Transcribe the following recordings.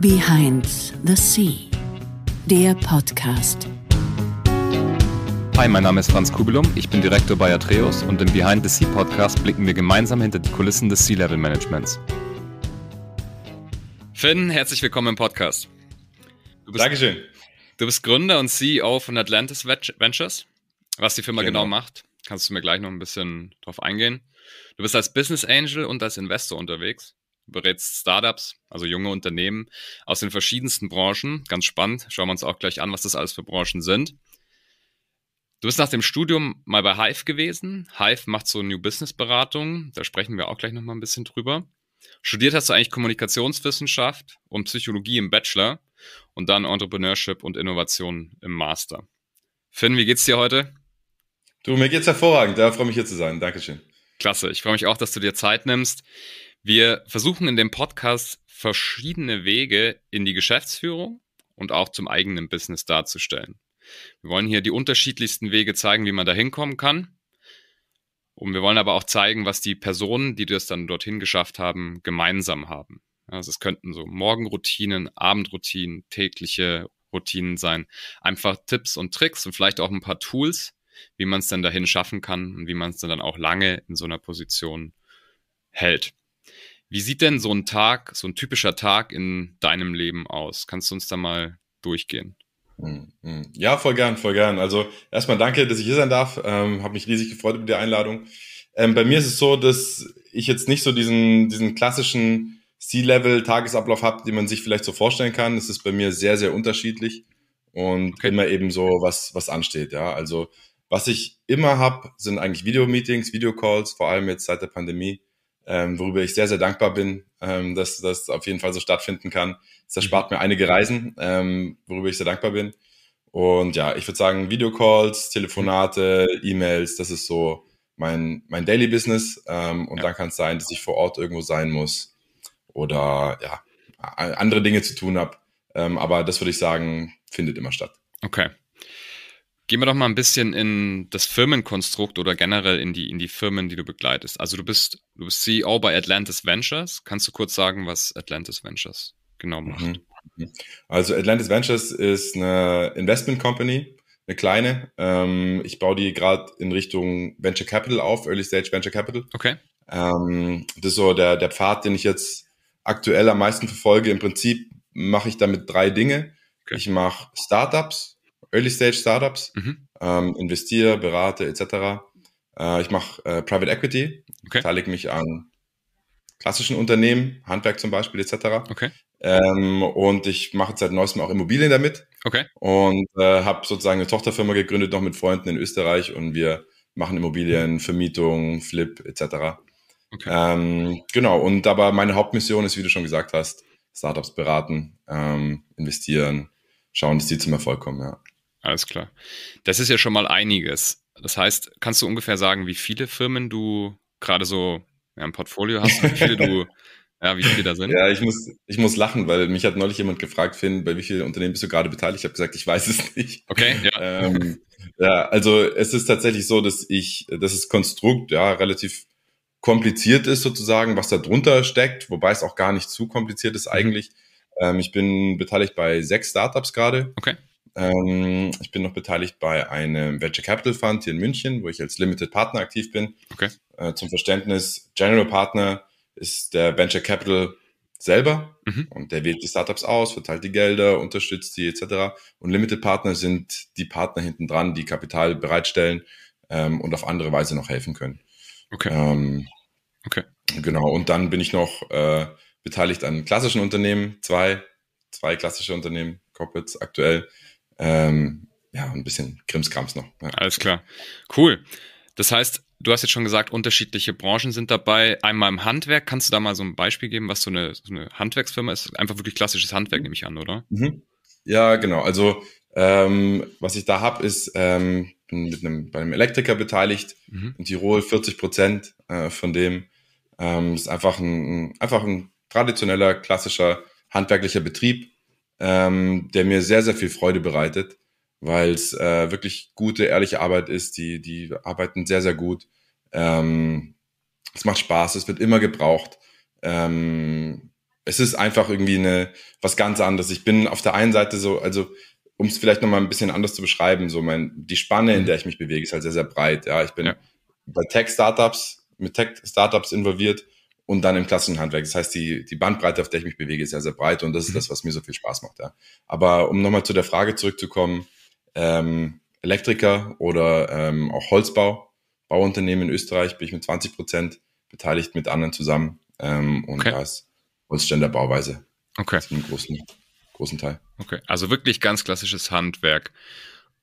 Behind the Sea, der Podcast. Hi, mein Name ist Franz Kubelum, ich bin Direktor bei Atreus und im Behind the Sea Podcast blicken wir gemeinsam hinter die Kulissen des Sea Level Managements. Finn, herzlich willkommen im Podcast. Du bist, Dankeschön. Du bist Gründer und CEO von Atlantis Ventures. Was die Firma genau, genau macht, kannst du mir gleich noch ein bisschen drauf eingehen. Du bist als Business Angel und als Investor unterwegs berätst Startups, also junge Unternehmen aus den verschiedensten Branchen. Ganz spannend. Schauen wir uns auch gleich an, was das alles für Branchen sind. Du bist nach dem Studium mal bei Hive gewesen. Hive macht so New Business Beratung. Da sprechen wir auch gleich nochmal ein bisschen drüber. Studiert hast du eigentlich Kommunikationswissenschaft und Psychologie im Bachelor und dann Entrepreneurship und Innovation im Master. Finn, wie geht's dir heute? Du, mir geht's hervorragend. Da freue mich hier zu sein. Dankeschön. Klasse. Ich freue mich auch, dass du dir Zeit nimmst. Wir versuchen in dem Podcast verschiedene Wege in die Geschäftsführung und auch zum eigenen Business darzustellen. Wir wollen hier die unterschiedlichsten Wege zeigen, wie man da hinkommen kann. Und wir wollen aber auch zeigen, was die Personen, die das dann dorthin geschafft haben, gemeinsam haben. Also es könnten so Morgenroutinen, Abendroutinen, tägliche Routinen sein. Einfach Tipps und Tricks und vielleicht auch ein paar Tools, wie man es dann dahin schaffen kann und wie man es dann auch lange in so einer Position hält. Wie sieht denn so ein Tag, so ein typischer Tag in deinem Leben aus? Kannst du uns da mal durchgehen? Hm, hm. Ja, voll gern, voll gern. Also erstmal danke, dass ich hier sein darf. Ähm, Habe mich riesig gefreut über die Einladung. Ähm, bei mir ist es so, dass ich jetzt nicht so diesen, diesen klassischen C-Level-Tagesablauf habe, den man sich vielleicht so vorstellen kann. Es ist bei mir sehr, sehr unterschiedlich und okay. immer eben so, was, was ansteht. Ja, also was ich immer habe, sind eigentlich Videomeetings, Videocalls, vor allem jetzt seit der Pandemie ähm, worüber ich sehr, sehr dankbar bin, ähm, dass das auf jeden Fall so stattfinden kann. Es erspart mhm. mir einige Reisen, ähm, worüber ich sehr dankbar bin. Und ja, ich würde sagen, Videocalls, Telefonate, E-Mails, das ist so mein, mein Daily Business. Ähm, und ja. dann kann es sein, dass ich vor Ort irgendwo sein muss oder ja, andere Dinge zu tun habe. Ähm, aber das würde ich sagen, findet immer statt. Okay. Gehen wir doch mal ein bisschen in das Firmenkonstrukt oder generell in die, in die Firmen, die du begleitest. Also du bist, du bist CEO bei Atlantis Ventures. Kannst du kurz sagen, was Atlantis Ventures genau macht? Mhm. Also Atlantis Ventures ist eine Investment Company, eine kleine. Ähm, ich baue die gerade in Richtung Venture Capital auf, Early Stage Venture Capital. Okay. Ähm, das ist so der, der Pfad, den ich jetzt aktuell am meisten verfolge. Im Prinzip mache ich damit drei Dinge. Okay. Ich mache Startups, Early-Stage-Startups, mhm. ähm, investiere, berate etc. Äh, ich mache äh, Private Equity, okay. beteilige mich an klassischen Unternehmen, Handwerk zum Beispiel etc. Okay. Ähm, und ich mache seit neuestem auch Immobilien damit. Okay. Und äh, habe sozusagen eine Tochterfirma gegründet, noch mit Freunden in Österreich und wir machen Immobilien, Vermietung, Flip etc. Okay. Ähm, genau, und aber meine Hauptmission ist, wie du schon gesagt hast, Startups beraten, ähm, investieren, schauen, dass die zum Erfolg kommen, ja. Alles klar. Das ist ja schon mal einiges. Das heißt, kannst du ungefähr sagen, wie viele Firmen du gerade so ja, im Portfolio hast, wie viele du, ja, wie viele da sind? Ja, ich muss, ich muss lachen, weil mich hat neulich jemand gefragt, Finn, bei wie vielen Unternehmen bist du gerade beteiligt? Ich habe gesagt, ich weiß es nicht. Okay, ja. Ähm, ja, also es ist tatsächlich so, dass ich, dass das Konstrukt ja relativ kompliziert ist sozusagen, was da drunter steckt, wobei es auch gar nicht zu kompliziert ist mhm. eigentlich. Mhm. Ähm, ich bin beteiligt bei sechs Startups gerade. Okay. Ähm, ich bin noch beteiligt bei einem Venture Capital Fund hier in München, wo ich als Limited Partner aktiv bin. Okay. Äh, zum Verständnis, General Partner ist der Venture Capital selber mhm. und der wählt die Startups aus, verteilt die Gelder, unterstützt sie etc. Und Limited Partner sind die Partner hinten dran, die Kapital bereitstellen ähm, und auf andere Weise noch helfen können. Okay. Ähm, okay. Genau, und dann bin ich noch äh, beteiligt an klassischen Unternehmen, zwei, zwei klassische Unternehmen, Corporates aktuell. Ähm, ja, ein bisschen Krimskrams noch. Ja. Alles klar. Cool. Das heißt, du hast jetzt schon gesagt, unterschiedliche Branchen sind dabei. Einmal im Handwerk, kannst du da mal so ein Beispiel geben, was so eine, so eine Handwerksfirma ist? Einfach wirklich klassisches Handwerk, nehme ich an, oder? Mhm. Ja, genau. Also ähm, was ich da habe, ist, ähm, bin mit einem, bei einem Elektriker beteiligt mhm. in Tirol, 40 Prozent äh, von dem. Ähm, ist einfach ein, einfach ein traditioneller, klassischer, handwerklicher Betrieb ähm, der mir sehr, sehr viel Freude bereitet, weil es äh, wirklich gute, ehrliche Arbeit ist. Die, die arbeiten sehr, sehr gut. Ähm, es macht Spaß, es wird immer gebraucht. Ähm, es ist einfach irgendwie eine, was ganz anderes. Ich bin auf der einen Seite so, also um es vielleicht nochmal ein bisschen anders zu beschreiben, so mein, die Spanne, in mhm. der ich mich bewege, ist halt sehr, sehr breit. Ja, ich bin ja. bei Tech-Startups, mit Tech-Startups involviert und dann im klassischen Handwerk. Das heißt, die, die Bandbreite, auf der ich mich bewege, ist sehr, sehr breit und das ist mhm. das, was mir so viel Spaß macht. Ja. Aber um nochmal zu der Frage zurückzukommen, ähm, Elektriker oder ähm, auch Holzbau, Bauunternehmen in Österreich bin ich mit 20 Prozent beteiligt mit anderen zusammen ähm, und okay. da ist Holzständer Bauweise okay. zum großen, großen Teil. Okay, also wirklich ganz klassisches Handwerk.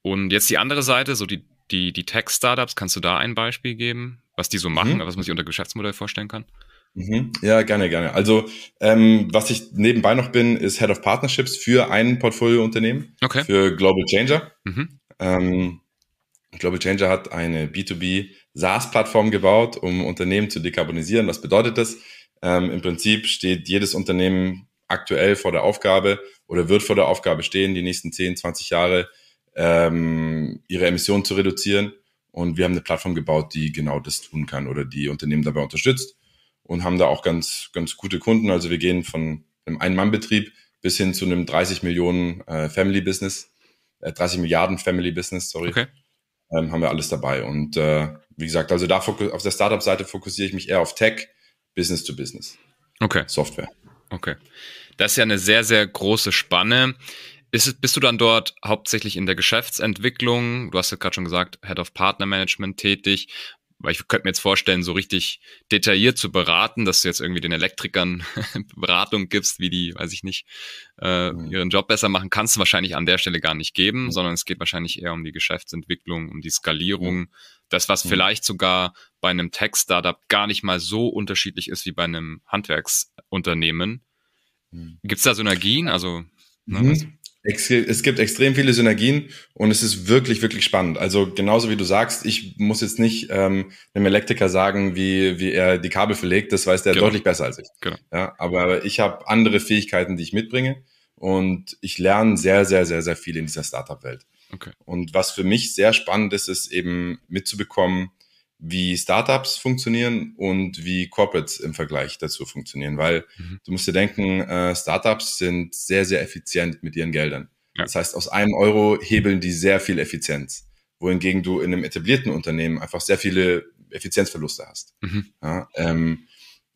Und jetzt die andere Seite, so die, die, die Tech-Startups, kannst du da ein Beispiel geben, was die so machen, mhm. was man sich unter Geschäftsmodell vorstellen kann? Mhm. Ja, gerne, gerne. Also ähm, was ich nebenbei noch bin, ist Head of Partnerships für ein Portfoliounternehmen, okay. für Global Changer. Mhm. Ähm, Global Changer hat eine B2B SaaS-Plattform gebaut, um Unternehmen zu dekarbonisieren. Was bedeutet das? Ähm, Im Prinzip steht jedes Unternehmen aktuell vor der Aufgabe oder wird vor der Aufgabe stehen, die nächsten 10, 20 Jahre ähm, ihre Emissionen zu reduzieren. Und wir haben eine Plattform gebaut, die genau das tun kann oder die Unternehmen dabei unterstützt und haben da auch ganz, ganz gute Kunden. Also wir gehen von einem Ein-Mann-Betrieb bis hin zu einem 30 Millionen äh, Family Business, äh, 30 Milliarden Family Business, sorry. Okay. Ähm, haben wir alles dabei. Und äh, wie gesagt, also da auf der Startup-Seite fokussiere ich mich eher auf Tech, Business to Business. Okay. Software. Okay. Das ist ja eine sehr, sehr große Spanne. Ist, bist du dann dort hauptsächlich in der Geschäftsentwicklung? Du hast ja gerade schon gesagt, Head of Partner Management tätig. Weil ich könnte mir jetzt vorstellen, so richtig detailliert zu beraten, dass du jetzt irgendwie den Elektrikern Beratung gibst, wie die, weiß ich nicht, äh, mhm. ihren Job besser machen, kannst du wahrscheinlich an der Stelle gar nicht geben, mhm. sondern es geht wahrscheinlich eher um die Geschäftsentwicklung, um die Skalierung. Mhm. Das, was vielleicht sogar bei einem Tech-Startup gar nicht mal so unterschiedlich ist wie bei einem Handwerksunternehmen. Gibt es da Synergien? Also, ne, mhm. Es gibt extrem viele Synergien und es ist wirklich, wirklich spannend. Also genauso wie du sagst, ich muss jetzt nicht ähm, einem Elektriker sagen, wie, wie er die Kabel verlegt, das weiß der genau. deutlich besser als ich. Genau. Ja, aber ich habe andere Fähigkeiten, die ich mitbringe und ich lerne sehr, sehr, sehr, sehr viel in dieser Startup-Welt. Okay. Und was für mich sehr spannend ist, ist eben mitzubekommen, wie Startups funktionieren und wie Corporates im Vergleich dazu funktionieren, weil mhm. du musst dir denken, äh, Startups sind sehr, sehr effizient mit ihren Geldern. Ja. Das heißt, aus einem Euro hebeln die sehr viel Effizienz, wohingegen du in einem etablierten Unternehmen einfach sehr viele Effizienzverluste hast. Mhm. Ja, ähm,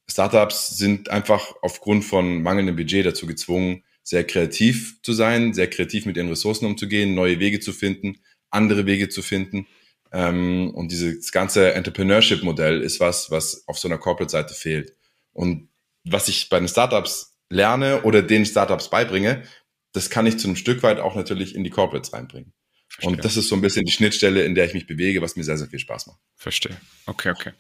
Startups sind einfach aufgrund von mangelndem Budget dazu gezwungen, sehr kreativ zu sein, sehr kreativ mit ihren Ressourcen umzugehen, neue Wege zu finden, andere Wege zu finden ähm, und dieses ganze Entrepreneurship-Modell ist was, was auf so einer Corporate-Seite fehlt. Und was ich bei den Startups lerne oder den Startups beibringe, das kann ich zu einem Stück weit auch natürlich in die Corporates reinbringen. Verstehe. Und das ist so ein bisschen die Schnittstelle, in der ich mich bewege, was mir sehr, sehr viel Spaß macht. Verstehe. Okay, okay.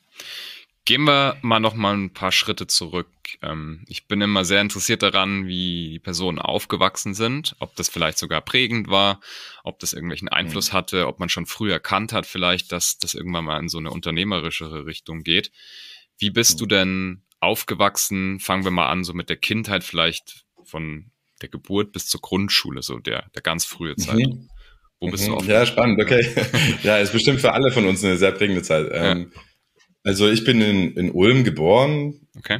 Gehen wir mal noch mal ein paar Schritte zurück. Ähm, ich bin immer sehr interessiert daran, wie die Personen aufgewachsen sind, ob das vielleicht sogar prägend war, ob das irgendwelchen mhm. Einfluss hatte, ob man schon früh erkannt hat, vielleicht, dass das irgendwann mal in so eine unternehmerischere Richtung geht. Wie bist du mhm. denn aufgewachsen? Fangen wir mal an, so mit der Kindheit vielleicht von der Geburt bis zur Grundschule, so der, der ganz frühe mhm. Zeit. Mhm. Wo bist mhm. du aufgewachsen? Ja, spannend, okay. ja, ist bestimmt für alle von uns eine sehr prägende Zeit. Ja. Ähm, also ich bin in, in Ulm geboren. Okay.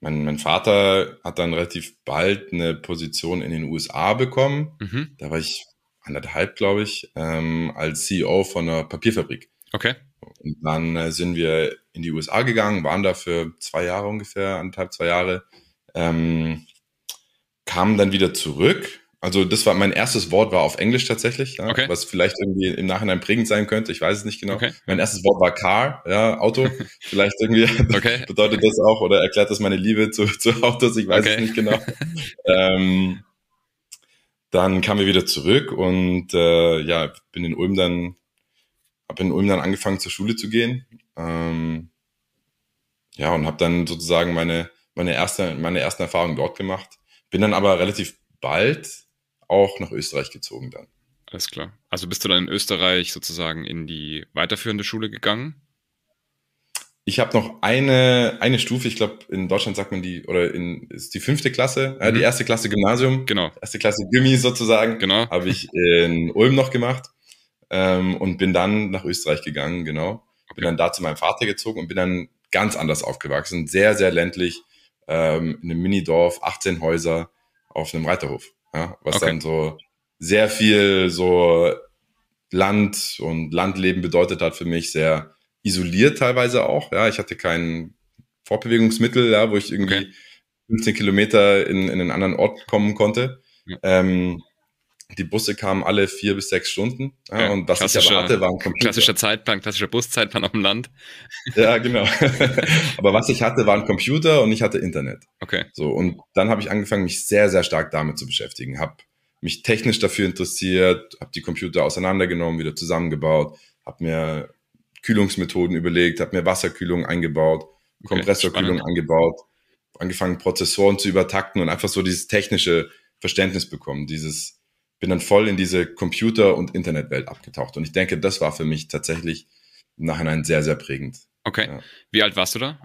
Mein, mein Vater hat dann relativ bald eine Position in den USA bekommen. Mhm. Da war ich anderthalb, glaube ich, ähm, als CEO von einer Papierfabrik. Okay. Und dann äh, sind wir in die USA gegangen, waren da für zwei Jahre ungefähr, anderthalb, zwei Jahre, ähm, kamen dann wieder zurück also das war mein erstes Wort war auf Englisch tatsächlich, ja, okay. was vielleicht irgendwie im Nachhinein prägend sein könnte. Ich weiß es nicht genau. Okay. Mein erstes Wort war Car, ja, Auto. vielleicht irgendwie okay. bedeutet das auch oder erklärt das meine Liebe zu, zu Autos. Ich weiß es nicht genau. ähm, dann kamen wir wieder zurück und äh, ja, bin in Ulm dann, habe in Ulm dann angefangen zur Schule zu gehen. Ähm, ja und habe dann sozusagen meine meine erste meine ersten Erfahrungen dort gemacht. Bin dann aber relativ bald auch nach Österreich gezogen dann. Alles klar. Also bist du dann in Österreich sozusagen in die weiterführende Schule gegangen? Ich habe noch eine, eine Stufe, ich glaube, in Deutschland sagt man die, oder in ist die fünfte Klasse, äh, mhm. die erste Klasse Gymnasium. Genau. Erste Klasse Gimmi sozusagen. Genau. Habe ich in Ulm noch gemacht ähm, und bin dann nach Österreich gegangen, genau. Okay. Bin dann da zu meinem Vater gezogen und bin dann ganz anders aufgewachsen. Sehr, sehr ländlich, ähm, in einem Minidorf, 18 Häuser auf einem Reiterhof ja, was okay. dann so sehr viel so Land und Landleben bedeutet hat für mich, sehr isoliert teilweise auch. Ja, ich hatte kein Fortbewegungsmittel, ja, wo ich irgendwie okay. 15 Kilometer in, in einen anderen Ort kommen konnte. Ja. Ähm, die Busse kamen alle vier bis sechs Stunden. Ja, und was ich erwarte, war ein Computer. Klassischer Zeitplan, klassischer Buszeitplan auf dem Land. Ja, genau. Aber was ich hatte, war ein Computer und ich hatte Internet. Okay. So, und dann habe ich angefangen, mich sehr, sehr stark damit zu beschäftigen. Habe mich technisch dafür interessiert, habe die Computer auseinandergenommen, wieder zusammengebaut, habe mir Kühlungsmethoden überlegt, habe mir Wasserkühlung eingebaut, okay, Kompressorkühlung eingebaut, angefangen, Prozessoren zu übertakten und einfach so dieses technische Verständnis bekommen, dieses bin dann voll in diese Computer- und Internetwelt abgetaucht. Und ich denke, das war für mich tatsächlich im Nachhinein sehr, sehr prägend. Okay. Ja. Wie alt warst du da?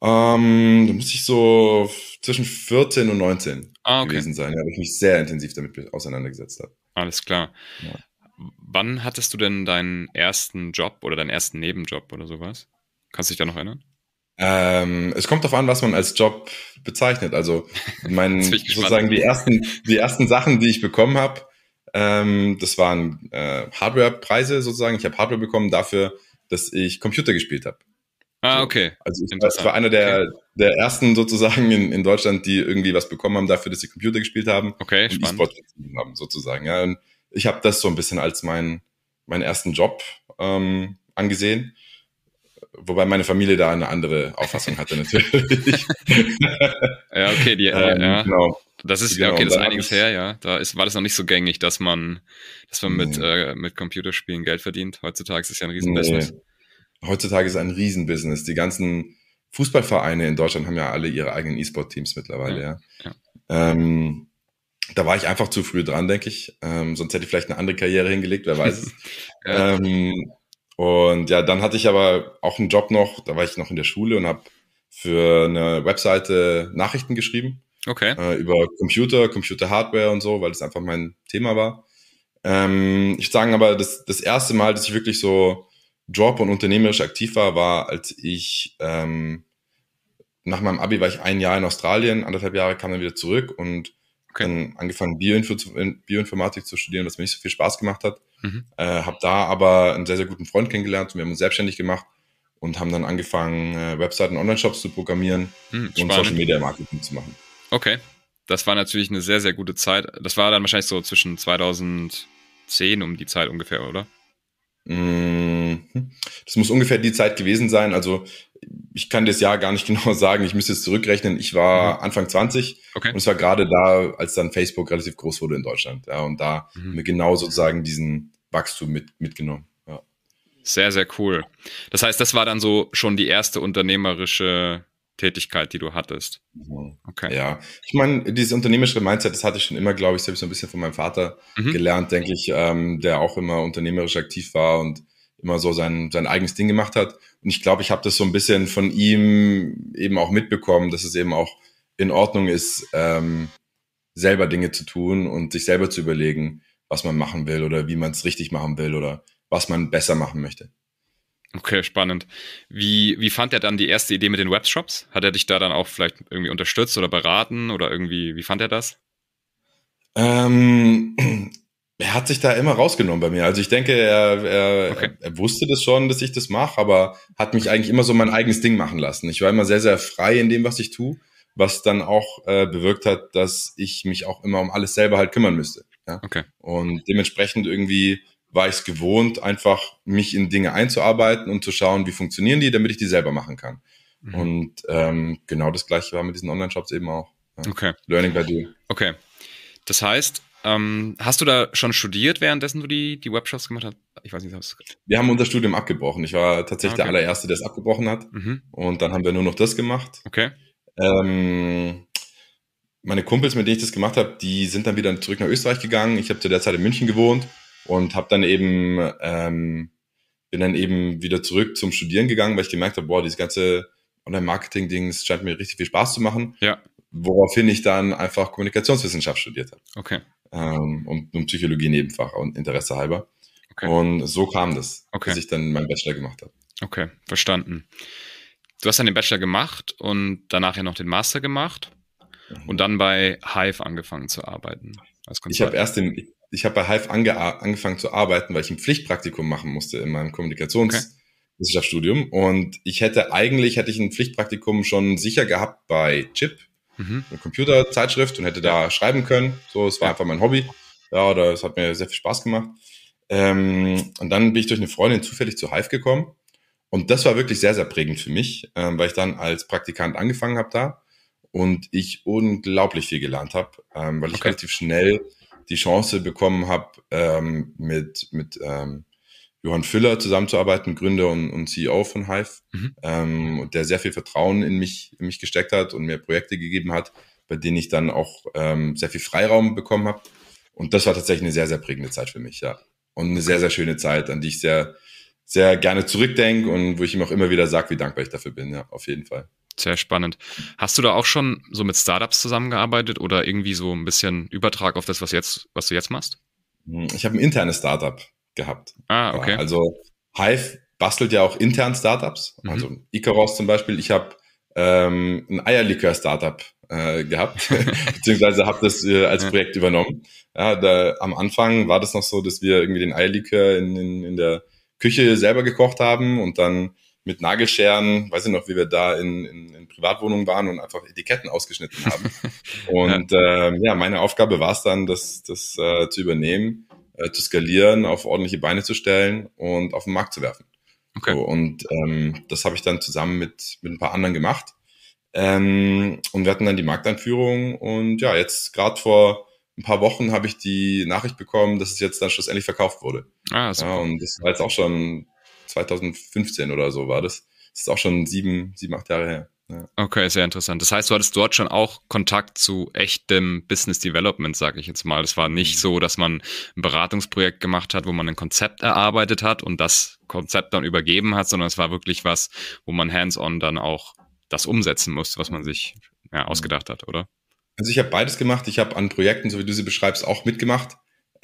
Ähm, da muss ich so zwischen 14 und 19 ah, okay. gewesen sein, weil ich mich sehr intensiv damit auseinandergesetzt habe. Alles klar. Ja. Wann hattest du denn deinen ersten Job oder deinen ersten Nebenjob oder sowas? Kannst du dich da noch erinnern? Ähm, es kommt darauf an, was man als Job bezeichnet. Also mein, sozusagen die ersten, die ersten Sachen, die ich bekommen habe, ähm, das waren äh, Hardware-Preise sozusagen. Ich habe Hardware bekommen dafür, dass ich Computer gespielt habe. Ah, okay. Also ich, das war einer der, okay. der ersten sozusagen in, in Deutschland, die irgendwie was bekommen haben dafür, dass sie Computer gespielt haben okay, und spannend. E-Sport gespielt haben sozusagen. Ja, und ich habe das so ein bisschen als meinen meinen ersten Job ähm, angesehen Wobei meine Familie da eine andere Auffassung hatte natürlich. ja, okay, die, ähm, ja. Genau. Das ist genau, okay, das ist einiges her, ja. Da ist, war das noch nicht so gängig, dass man, dass man nee. mit, äh, mit Computerspielen Geld verdient. Heutzutage ist es ja ein Riesenbusiness. Nee. Heutzutage ist es ein Riesenbusiness. Die ganzen Fußballvereine in Deutschland haben ja alle ihre eigenen E-Sport-Teams mittlerweile, ja. ja. ja. Ähm, da war ich einfach zu früh dran, denke ich. Ähm, sonst hätte ich vielleicht eine andere Karriere hingelegt, wer weiß. ja. ähm, und ja, dann hatte ich aber auch einen Job noch, da war ich noch in der Schule und habe für eine Webseite Nachrichten geschrieben. Okay. Äh, über Computer, Computer-Hardware und so, weil das einfach mein Thema war. Ähm, ich würde sagen aber, das, das erste Mal, dass ich wirklich so Job und unternehmerisch aktiv war, war, als ich ähm, nach meinem Abi war ich ein Jahr in Australien, anderthalb Jahre kam dann wieder zurück und okay. dann angefangen Bioinfo Bioinformatik zu studieren, was mir nicht so viel Spaß gemacht hat. Mhm. Äh, habe da aber einen sehr, sehr guten Freund kennengelernt und wir haben uns selbstständig gemacht und haben dann angefangen, äh, Webseiten, Online-Shops zu programmieren mhm, und Social Media Marketing zu machen. Okay, das war natürlich eine sehr, sehr gute Zeit. Das war dann wahrscheinlich so zwischen 2010 um die Zeit ungefähr, oder? Mm, hm. Das muss ungefähr die Zeit gewesen sein. Also ich kann das Jahr gar nicht genau sagen. Ich müsste es zurückrechnen. Ich war mhm. Anfang 20 okay. und es war gerade da, als dann Facebook relativ groß wurde in Deutschland. Ja, und da mhm. haben wir genau sozusagen diesen, Wachstum mit, mitgenommen. Ja. Sehr, sehr cool. Das heißt, das war dann so schon die erste unternehmerische Tätigkeit, die du hattest. Mhm. Okay. Ja, ich meine, dieses unternehmerische Mindset, das hatte ich schon immer, glaube ich, selbst so ein bisschen von meinem Vater mhm. gelernt, denke ich, ähm, der auch immer unternehmerisch aktiv war und immer so sein, sein eigenes Ding gemacht hat. Und ich glaube, ich habe das so ein bisschen von ihm eben auch mitbekommen, dass es eben auch in Ordnung ist, ähm, selber Dinge zu tun und sich selber zu überlegen was man machen will oder wie man es richtig machen will oder was man besser machen möchte. Okay, spannend. Wie, wie fand er dann die erste Idee mit den Webshops? Hat er dich da dann auch vielleicht irgendwie unterstützt oder beraten oder irgendwie, wie fand er das? Ähm, er hat sich da immer rausgenommen bei mir. Also ich denke, er, er, okay. er wusste das schon, dass ich das mache, aber hat mich eigentlich immer so mein eigenes Ding machen lassen. Ich war immer sehr, sehr frei in dem, was ich tue, was dann auch äh, bewirkt hat, dass ich mich auch immer um alles selber halt kümmern müsste. Ja? Okay. Und dementsprechend irgendwie war ich es gewohnt, einfach mich in Dinge einzuarbeiten und zu schauen, wie funktionieren die, damit ich die selber machen kann. Mhm. Und ähm, genau das gleiche war mit diesen Online-Shops eben auch. Ja? Okay. Learning by doing. Okay. Das heißt, ähm, hast du da schon studiert, währenddessen du die, die Webshops gemacht hast? Ich weiß nicht, was. Wir haben unser Studium abgebrochen. Ich war tatsächlich ah, okay. der allererste, der es abgebrochen hat. Mhm. Und dann haben wir nur noch das gemacht. Okay. Ähm, meine Kumpels, mit denen ich das gemacht habe, die sind dann wieder zurück nach Österreich gegangen. Ich habe zu der Zeit in München gewohnt und habe dann eben ähm, bin dann eben wieder zurück zum Studieren gegangen, weil ich gemerkt habe, boah, dieses ganze Online-Marketing-Ding scheint mir richtig viel Spaß zu machen. Ja. Woraufhin ich dann einfach Kommunikationswissenschaft studiert habe. Okay. Ähm, und, und Psychologie Nebenfach und Interesse halber. Okay. Und so kam das, okay. dass ich dann meinen Bachelor gemacht habe. Okay, verstanden. Du hast dann den Bachelor gemacht und danach ja noch den Master gemacht. Mhm. und dann bei Hive angefangen zu arbeiten. ich habe erst im, ich habe bei Hive ange, angefangen zu arbeiten, weil ich ein Pflichtpraktikum machen musste in meinem Kommunikationswissenschaftsstudium. Okay. Und ich hätte eigentlich, hätte ich ein Pflichtpraktikum schon sicher gehabt bei Chip, mhm. eine Computerzeitschrift und hätte da schreiben können. So, es war einfach mein Hobby. Ja, oder es hat mir sehr viel Spaß gemacht. Ähm, und dann bin ich durch eine Freundin zufällig zu Hive gekommen. Und das war wirklich sehr, sehr prägend für mich, ähm, weil ich dann als Praktikant angefangen habe da und ich unglaublich viel gelernt habe, ähm, weil ich okay. relativ schnell die Chance bekommen habe, ähm, mit, mit ähm, Johann Füller zusammenzuarbeiten, Gründer und, und CEO von Hive, mhm. ähm, der sehr viel Vertrauen in mich, in mich gesteckt hat und mir Projekte gegeben hat, bei denen ich dann auch ähm, sehr viel Freiraum bekommen habe. Und das war tatsächlich eine sehr, sehr prägende Zeit für mich, ja. Und eine sehr, sehr schöne Zeit, an die ich sehr, sehr gerne zurückdenke und wo ich ihm auch immer wieder sage, wie dankbar ich dafür bin, ja, auf jeden Fall. Sehr spannend. Hast du da auch schon so mit Startups zusammengearbeitet oder irgendwie so ein bisschen Übertrag auf das, was jetzt, was du jetzt machst? Hm, ich habe ein internes Startup gehabt. Ah, okay. Ja, also Hive bastelt ja auch intern Startups. Mhm. Also Icaros zum Beispiel. Ich habe ähm, ein Eierlikör-Startup äh, gehabt, beziehungsweise habe das äh, als Projekt übernommen. Ja, da, am Anfang war das noch so, dass wir irgendwie den Eierlikör in, in, in der Küche selber gekocht haben und dann mit Nagelscheren, weiß ich noch, wie wir da in, in, in Privatwohnungen waren und einfach Etiketten ausgeschnitten haben. und ja. Äh, ja, meine Aufgabe war es dann, das, das äh, zu übernehmen, äh, zu skalieren, auf ordentliche Beine zu stellen und auf den Markt zu werfen. Okay. So, und ähm, das habe ich dann zusammen mit, mit ein paar anderen gemacht. Ähm, und wir hatten dann die Markteinführung und ja, jetzt gerade vor ein paar Wochen habe ich die Nachricht bekommen, dass es jetzt dann schlussendlich verkauft wurde. Ah, super. Ja, und das war jetzt auch schon 2015 oder so war das. Das ist auch schon sieben, sieben, acht Jahre her. Ja. Okay, sehr interessant. Das heißt, du hattest dort schon auch Kontakt zu echtem Business Development, sage ich jetzt mal. Es war nicht mhm. so, dass man ein Beratungsprojekt gemacht hat, wo man ein Konzept erarbeitet hat und das Konzept dann übergeben hat, sondern es war wirklich was, wo man hands-on dann auch das umsetzen musste, was man sich ja, ausgedacht hat, oder? Also ich habe beides gemacht. Ich habe an Projekten, so wie du sie beschreibst, auch mitgemacht.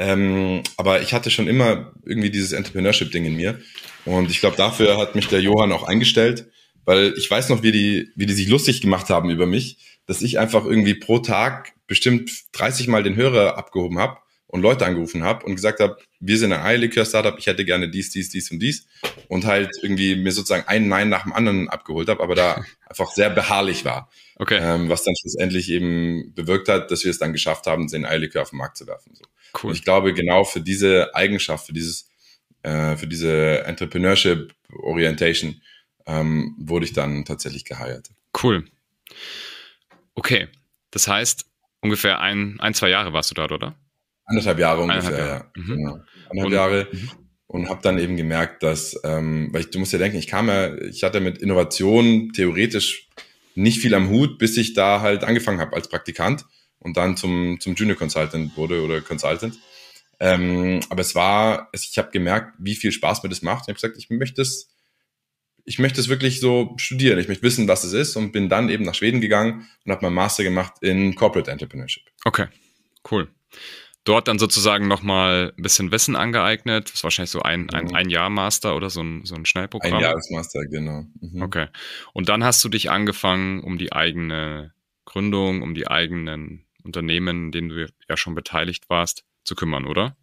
Ähm, aber ich hatte schon immer irgendwie dieses Entrepreneurship-Ding in mir. Und ich glaube, dafür hat mich der Johann auch eingestellt, weil ich weiß noch, wie die, wie die sich lustig gemacht haben über mich, dass ich einfach irgendwie pro Tag bestimmt 30 Mal den Hörer abgehoben habe und Leute angerufen habe und gesagt habe, wir sind ein eilikör startup ich hätte gerne dies, dies, dies und dies. Und halt irgendwie mir sozusagen ein Nein nach dem anderen abgeholt habe, aber da einfach sehr beharrlich war. Okay. Ähm, was dann schlussendlich eben bewirkt hat, dass wir es dann geschafft haben, den Eilikör auf den Markt zu werfen. So. Cool. Und ich glaube, genau für diese Eigenschaft, für dieses, äh, für diese Entrepreneurship Orientation ähm, wurde ich dann tatsächlich geheiert. Cool. Okay. Das heißt, ungefähr ein, ein, zwei Jahre warst du dort, oder? Anderthalb Jahre ungefähr, Jahre. ja. Mhm. Genau. Anderthalb Jahre. Mhm. Und habe dann eben gemerkt, dass, ähm, weil ich, du musst ja denken, ich kam ja, ich hatte mit Innovation theoretisch nicht viel am Hut, bis ich da halt angefangen habe als Praktikant und dann zum, zum Junior Consultant wurde oder Consultant. Ähm, aber es war, ich habe gemerkt, wie viel Spaß mir das macht. Ich habe gesagt, ich möchte es, ich möchte es wirklich so studieren. Ich möchte wissen, was es ist und bin dann eben nach Schweden gegangen und habe meinen Master gemacht in Corporate Entrepreneurship. Okay, cool. Dort dann sozusagen nochmal ein bisschen Wissen angeeignet. Das ist wahrscheinlich so ein, ein, mhm. ein Jahr Master oder so ein, so ein Schnellprogramm. Ein Jahresmaster, genau. Mhm. Okay. Und dann hast du dich angefangen, um die eigene Gründung, um die eigenen Unternehmen, in denen du ja schon beteiligt warst, zu kümmern, oder?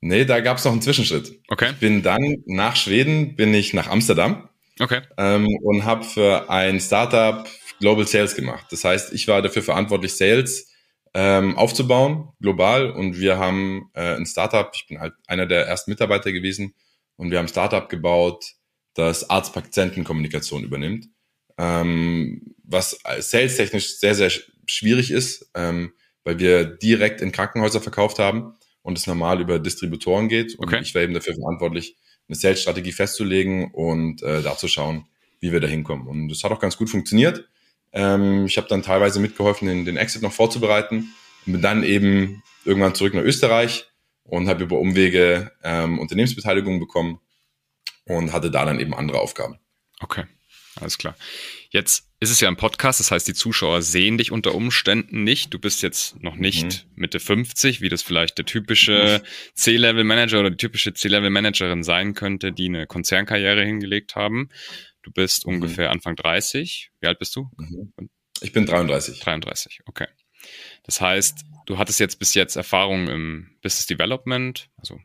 Nee, da gab es noch einen Zwischenschritt. Okay. Ich bin dann nach Schweden, bin ich nach Amsterdam. Okay. Ähm, und habe für ein Startup Global Sales gemacht. Das heißt, ich war dafür verantwortlich, Sales ähm, aufzubauen, global. Und wir haben äh, ein Startup, ich bin halt einer der ersten Mitarbeiter gewesen, und wir haben ein Startup gebaut, das Arzt-Patienten-Kommunikation übernimmt. Ähm, was äh, sales-technisch sehr, sehr schwierig ist, ähm, weil wir direkt in Krankenhäuser verkauft haben und es normal über Distributoren geht. Und okay. ich war eben dafür verantwortlich, eine Sales-Strategie festzulegen und äh, da zu schauen, wie wir da hinkommen. Und das hat auch ganz gut funktioniert. Ähm, ich habe dann teilweise mitgeholfen, den, den Exit noch vorzubereiten und bin dann eben irgendwann zurück nach Österreich und habe über Umwege ähm, Unternehmensbeteiligung bekommen und hatte da dann eben andere Aufgaben. Okay, alles klar. Jetzt ist es ja ein Podcast, das heißt, die Zuschauer sehen dich unter Umständen nicht. Du bist jetzt noch nicht mhm. Mitte 50, wie das vielleicht der typische mhm. C-Level-Manager oder die typische C-Level-Managerin sein könnte, die eine Konzernkarriere hingelegt haben. Du bist mhm. ungefähr Anfang 30. Wie alt bist du? Mhm. Ich bin 33. 33, okay. Das heißt, du hattest jetzt bis jetzt Erfahrung im Business Development, also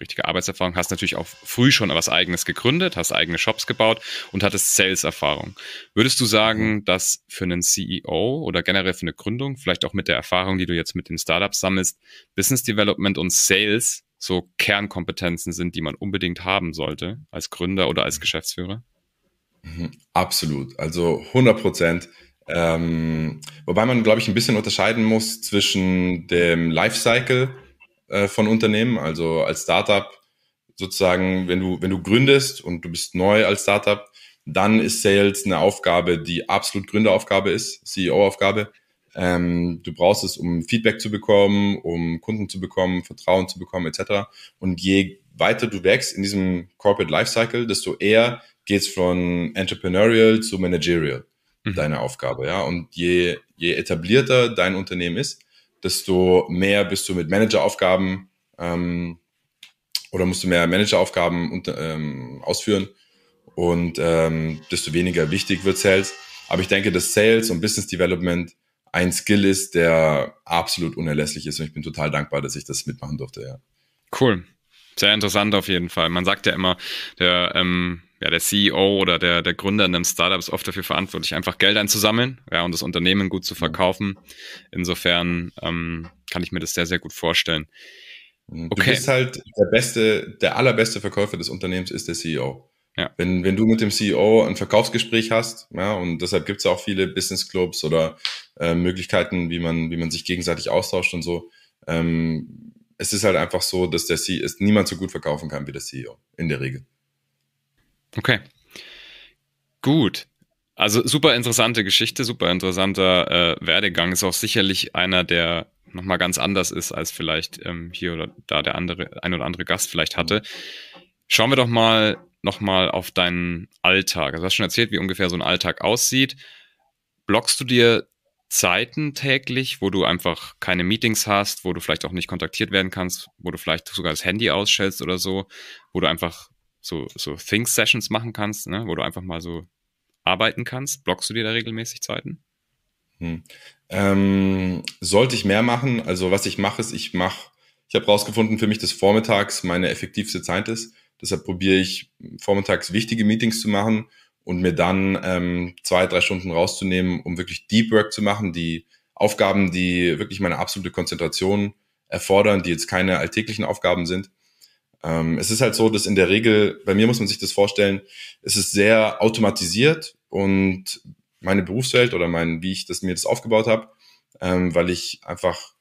richtige Arbeitserfahrung, hast natürlich auch früh schon was eigenes gegründet, hast eigene Shops gebaut und hattest Sales-Erfahrung. Würdest du mhm. sagen, dass für einen CEO oder generell für eine Gründung, vielleicht auch mit der Erfahrung, die du jetzt mit den Startups sammelst, Business Development und Sales so Kernkompetenzen sind, die man unbedingt haben sollte als Gründer oder als mhm. Geschäftsführer? Mhm. Absolut, also 100 Prozent. Ähm, wobei man, glaube ich, ein bisschen unterscheiden muss zwischen dem Lifecycle äh, von Unternehmen. Also als Startup sozusagen, wenn du, wenn du gründest und du bist neu als Startup, dann ist Sales eine Aufgabe, die absolut Gründeraufgabe ist, CEO-Aufgabe. Ähm, du brauchst es, um Feedback zu bekommen, um Kunden zu bekommen, Vertrauen zu bekommen, etc. Und je weiter du wächst in diesem Corporate Lifecycle, desto eher geht es von Entrepreneurial zu Managerial, mhm. deine Aufgabe, ja. Und je, je etablierter dein Unternehmen ist, desto mehr bist du mit Manageraufgaben ähm, oder musst du mehr Manageraufgaben unter, ähm, ausführen und ähm, desto weniger wichtig wird Sales. Aber ich denke, dass Sales und Business Development ein Skill ist, der absolut unerlässlich ist und ich bin total dankbar, dass ich das mitmachen durfte. Ja. Cool. Sehr interessant auf jeden Fall. Man sagt ja immer, der ähm, ja, der CEO oder der, der Gründer in einem Startup ist oft dafür verantwortlich, einfach Geld einzusammeln ja, und das Unternehmen gut zu mhm. verkaufen. Insofern ähm, kann ich mir das sehr, sehr gut vorstellen. Mhm. Okay. Du bist halt der beste, der allerbeste Verkäufer des Unternehmens ist der CEO. Ja. Wenn, wenn du mit dem CEO ein Verkaufsgespräch hast, ja, und deshalb gibt es auch viele Business Clubs oder äh, Möglichkeiten, wie man, wie man sich gegenseitig austauscht und so. Ähm, es ist halt einfach so, dass der CEO, es niemand so gut verkaufen kann wie der CEO, in der Regel. Okay. Gut. Also super interessante Geschichte, super interessanter äh, Werdegang. Ist auch sicherlich einer, der nochmal ganz anders ist, als vielleicht ähm, hier oder da der andere, ein oder andere Gast vielleicht hatte. Mhm. Schauen wir doch mal nochmal auf deinen Alltag. Also du hast schon erzählt, wie ungefähr so ein Alltag aussieht. Blockst du dir Zeiten täglich, wo du einfach keine Meetings hast, wo du vielleicht auch nicht kontaktiert werden kannst, wo du vielleicht sogar das Handy ausschaltst oder so, wo du einfach so, so Things-Sessions machen kannst, ne? wo du einfach mal so arbeiten kannst? Blockst du dir da regelmäßig Zeiten? Hm. Ähm, sollte ich mehr machen? Also was ich mache, ist, ich mache, ich habe herausgefunden für mich, dass vormittags meine effektivste Zeit ist. Deshalb probiere ich vormittags wichtige Meetings zu machen und mir dann ähm, zwei, drei Stunden rauszunehmen, um wirklich Deep Work zu machen, die Aufgaben, die wirklich meine absolute Konzentration erfordern, die jetzt keine alltäglichen Aufgaben sind. Ähm, es ist halt so, dass in der Regel, bei mir muss man sich das vorstellen, es ist sehr automatisiert und meine Berufswelt oder mein, wie ich das mir das aufgebaut habe, ähm, weil ich einfach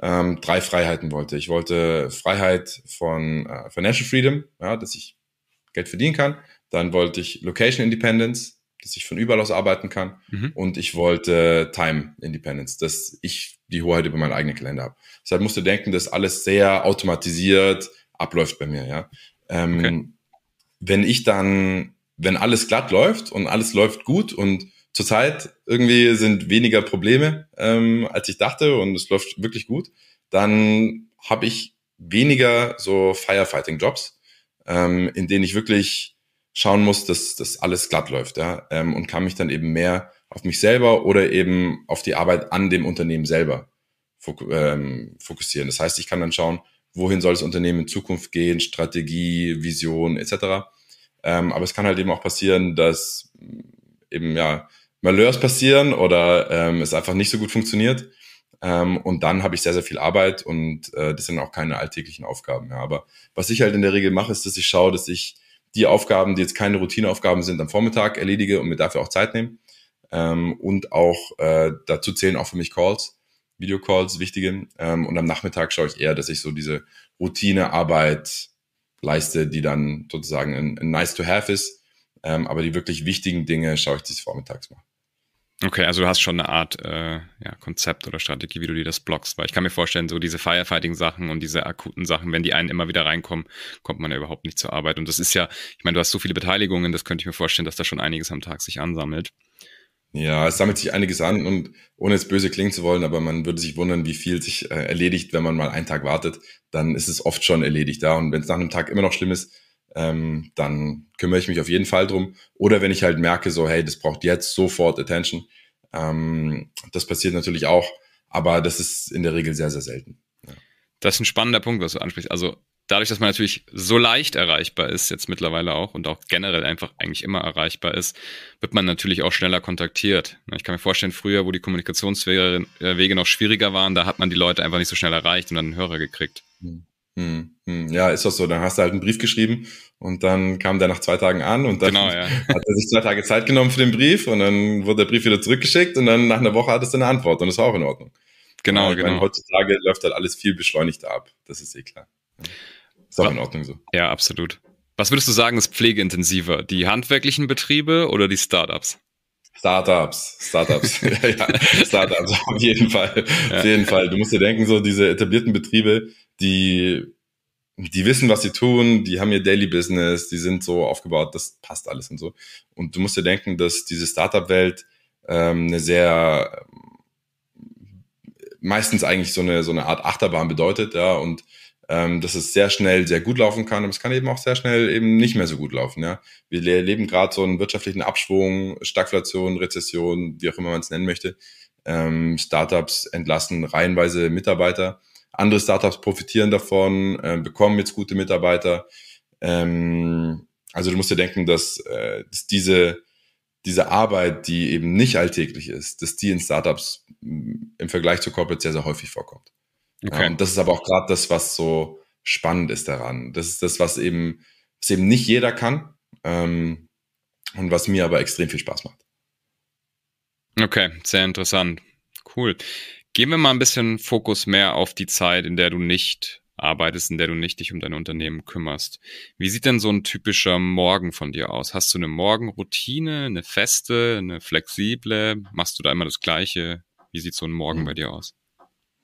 ähm, drei Freiheiten wollte. Ich wollte Freiheit von äh, Financial Freedom, ja, dass ich Geld verdienen kann. Dann wollte ich Location Independence, dass ich von überall aus arbeiten kann. Mhm. Und ich wollte Time Independence, dass ich die Hoheit über meinen eigenen Kalender habe. Deshalb musst du denken, dass alles sehr automatisiert, abläuft bei mir, ja. Ähm, okay. Wenn ich dann, wenn alles glatt läuft und alles läuft gut und zurzeit irgendwie sind weniger Probleme, ähm, als ich dachte und es läuft wirklich gut, dann habe ich weniger so Firefighting-Jobs, ähm, in denen ich wirklich schauen muss, dass das alles glatt läuft, ja, ähm, und kann mich dann eben mehr auf mich selber oder eben auf die Arbeit an dem Unternehmen selber fok ähm, fokussieren. Das heißt, ich kann dann schauen, wohin soll das Unternehmen in Zukunft gehen, Strategie, Vision etc. Ähm, aber es kann halt eben auch passieren, dass eben ja Malheurs passieren oder ähm, es einfach nicht so gut funktioniert. Ähm, und dann habe ich sehr, sehr viel Arbeit und äh, das sind auch keine alltäglichen Aufgaben mehr. Aber was ich halt in der Regel mache, ist, dass ich schaue, dass ich die Aufgaben, die jetzt keine Routineaufgaben sind, am Vormittag erledige und mir dafür auch Zeit nehme. Ähm, und auch äh, dazu zählen auch für mich Calls. Videocalls, wichtige. Ähm, und am Nachmittag schaue ich eher, dass ich so diese Routinearbeit leiste, die dann sozusagen ein, ein nice to have ist. Ähm, aber die wirklich wichtigen Dinge schaue ich dieses Vormittags mal. Okay, also du hast schon eine Art äh, ja, Konzept oder Strategie, wie du dir das blockst, weil ich kann mir vorstellen, so diese Firefighting-Sachen und diese akuten Sachen, wenn die einen immer wieder reinkommen, kommt man ja überhaupt nicht zur Arbeit. Und das ist ja, ich meine, du hast so viele Beteiligungen, das könnte ich mir vorstellen, dass da schon einiges am Tag sich ansammelt. Ja, es sammelt sich einiges an und ohne es böse klingen zu wollen, aber man würde sich wundern, wie viel sich äh, erledigt, wenn man mal einen Tag wartet, dann ist es oft schon erledigt. Ja, und wenn es nach einem Tag immer noch schlimm ist, ähm, dann kümmere ich mich auf jeden Fall drum. Oder wenn ich halt merke, so, hey, das braucht jetzt sofort Attention. Ähm, das passiert natürlich auch, aber das ist in der Regel sehr, sehr selten. Ja. Das ist ein spannender Punkt, was du ansprichst. Also dadurch, dass man natürlich so leicht erreichbar ist, jetzt mittlerweile auch und auch generell einfach eigentlich immer erreichbar ist, wird man natürlich auch schneller kontaktiert. Ich kann mir vorstellen, früher, wo die Kommunikationswege äh, noch schwieriger waren, da hat man die Leute einfach nicht so schnell erreicht und dann einen Hörer gekriegt. Mhm. Ja, ist doch so. Dann hast du halt einen Brief geschrieben und dann kam der nach zwei Tagen an und dann genau, ja. hat er sich zwei Tage Zeit genommen für den Brief und dann wurde der Brief wieder zurückgeschickt und dann nach einer Woche hattest du eine Antwort und das war auch in Ordnung. Genau, ja, genau. Meine, heutzutage läuft halt alles viel beschleunigter ab. Das ist eh klar. Ja. Ist auch in Ordnung so. Ja, absolut. Was würdest du sagen, ist pflegeintensiver? Die handwerklichen Betriebe oder die Startups? Startups, Startups, ja, Startups auf jeden Fall, auf jeden Fall. Du musst dir denken, so diese etablierten Betriebe, die, die wissen, was sie tun, die haben ihr Daily Business, die sind so aufgebaut, das passt alles und so. Und du musst dir denken, dass diese Startup-Welt ähm, eine sehr ähm, meistens eigentlich so eine so eine Art Achterbahn bedeutet, ja und ähm, dass es sehr schnell sehr gut laufen kann, aber es kann eben auch sehr schnell eben nicht mehr so gut laufen. Ja? Wir erleben gerade so einen wirtschaftlichen Abschwung, Stagflation, Rezession, wie auch immer man es nennen möchte. Ähm, Startups entlassen reihenweise Mitarbeiter. Andere Startups profitieren davon, äh, bekommen jetzt gute Mitarbeiter. Ähm, also du musst dir denken, dass, äh, dass diese, diese Arbeit, die eben nicht alltäglich ist, dass die in Startups im Vergleich zu Corporate sehr, sehr häufig vorkommt. Okay. Und ähm, das ist aber auch gerade das, was so spannend ist daran. Das ist das, was eben, was eben nicht jeder kann ähm, und was mir aber extrem viel Spaß macht. Okay, sehr interessant. Cool. Gehen wir mal ein bisschen Fokus mehr auf die Zeit, in der du nicht arbeitest, in der du nicht dich um dein Unternehmen kümmerst. Wie sieht denn so ein typischer Morgen von dir aus? Hast du eine Morgenroutine, eine feste, eine flexible? Machst du da immer das Gleiche? Wie sieht so ein Morgen hm. bei dir aus?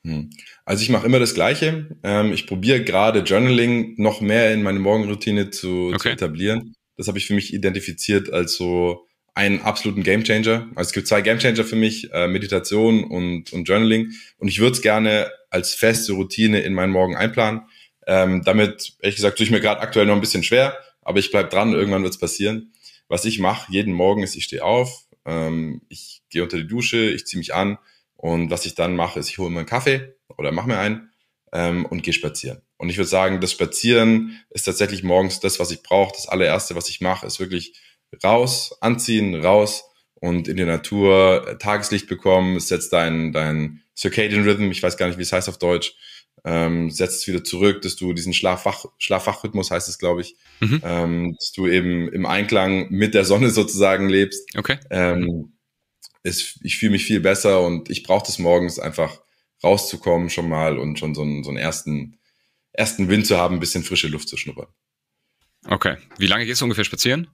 Hm. Also ich mache immer das Gleiche. Ähm, ich probiere gerade Journaling noch mehr in meine Morgenroutine zu, okay. zu etablieren. Das habe ich für mich identifiziert als so einen absoluten Gamechanger. Also es gibt zwei Gamechanger für mich, äh, Meditation und, und Journaling. Und ich würde es gerne als feste Routine in meinen Morgen einplanen. Ähm, damit, ehrlich gesagt, tue ich mir gerade aktuell noch ein bisschen schwer, aber ich bleib dran, irgendwann wird es passieren. Was ich mache jeden Morgen ist, ich stehe auf, ähm, ich gehe unter die Dusche, ich ziehe mich an, und was ich dann mache, ist, ich hole mir einen Kaffee oder mache mir einen ähm, und gehe spazieren. Und ich würde sagen, das Spazieren ist tatsächlich morgens das, was ich brauche. Das allererste, was ich mache, ist wirklich raus, anziehen, raus und in der Natur äh, Tageslicht bekommen, setzt deinen dein Circadian Rhythm, ich weiß gar nicht, wie es heißt auf Deutsch, ähm, setzt es wieder zurück, dass du diesen Schlaf-Wach, heißt es, glaube ich, mhm. ähm, dass du eben im Einklang mit der Sonne sozusagen lebst. Okay. Ähm, es, ich fühle mich viel besser und ich brauche das morgens einfach rauszukommen schon mal und schon so einen, so einen ersten, ersten Wind zu haben, ein bisschen frische Luft zu schnuppern. Okay. Wie lange gehst du ungefähr spazieren?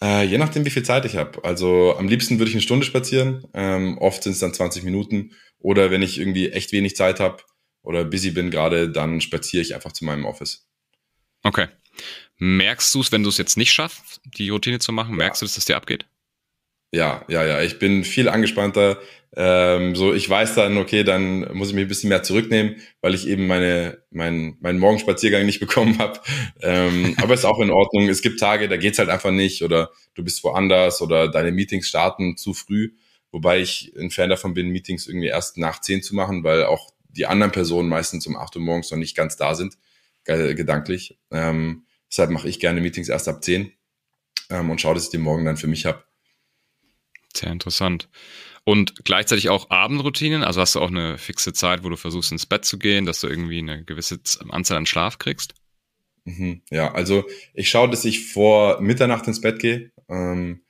Äh, je nachdem, wie viel Zeit ich habe. Also am liebsten würde ich eine Stunde spazieren. Ähm, oft sind es dann 20 Minuten. Oder wenn ich irgendwie echt wenig Zeit habe oder busy bin gerade, dann spaziere ich einfach zu meinem Office. Okay. Merkst du es, wenn du es jetzt nicht schaffst, die Routine zu machen? Merkst du, dass es dir abgeht? Ja, ja, ja. Ich bin viel angespannter. Ähm, so, ich weiß dann, okay, dann muss ich mich ein bisschen mehr zurücknehmen, weil ich eben meine, mein, meinen Morgenspaziergang nicht bekommen habe. Ähm, aber ist auch in Ordnung. Es gibt Tage, da geht's halt einfach nicht oder du bist woanders oder deine Meetings starten zu früh. Wobei ich ein Fan davon bin, Meetings irgendwie erst nach zehn zu machen, weil auch die anderen Personen meistens um acht Uhr morgens noch nicht ganz da sind, gedanklich. Ähm, deshalb mache ich gerne Meetings erst ab zehn ähm, und schaue, dass ich den Morgen dann für mich habe. Sehr interessant. Und gleichzeitig auch Abendroutinen, also hast du auch eine fixe Zeit, wo du versuchst ins Bett zu gehen, dass du irgendwie eine gewisse Anzahl an Schlaf kriegst? Mhm, ja, also ich schaue, dass ich vor Mitternacht ins Bett gehe. Ähm,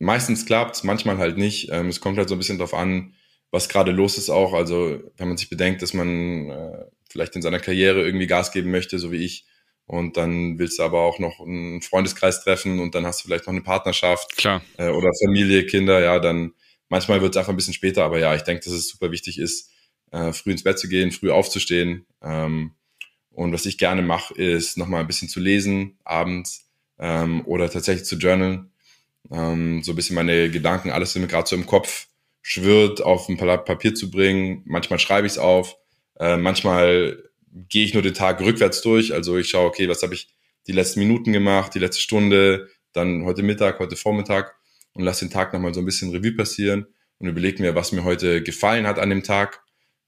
meistens klappt es, manchmal halt nicht. Ähm, es kommt halt so ein bisschen darauf an, was gerade los ist auch. Also wenn man sich bedenkt, dass man äh, vielleicht in seiner Karriere irgendwie Gas geben möchte, so wie ich, und dann willst du aber auch noch einen Freundeskreis treffen und dann hast du vielleicht noch eine Partnerschaft. Klar. Äh, oder Familie, Kinder, ja, dann manchmal wird es einfach ein bisschen später, aber ja, ich denke, dass es super wichtig ist, äh, früh ins Bett zu gehen, früh aufzustehen. Ähm, und was ich gerne mache, ist nochmal ein bisschen zu lesen abends ähm, oder tatsächlich zu journalen. Ähm, so ein bisschen meine Gedanken, alles, was mir gerade so im Kopf schwirrt, auf ein Papier zu bringen. Manchmal schreibe ich es auf, äh, manchmal gehe ich nur den Tag rückwärts durch. Also ich schaue, okay, was habe ich die letzten Minuten gemacht, die letzte Stunde, dann heute Mittag, heute Vormittag und lasse den Tag nochmal so ein bisschen Revue passieren und überlege mir, was mir heute gefallen hat an dem Tag,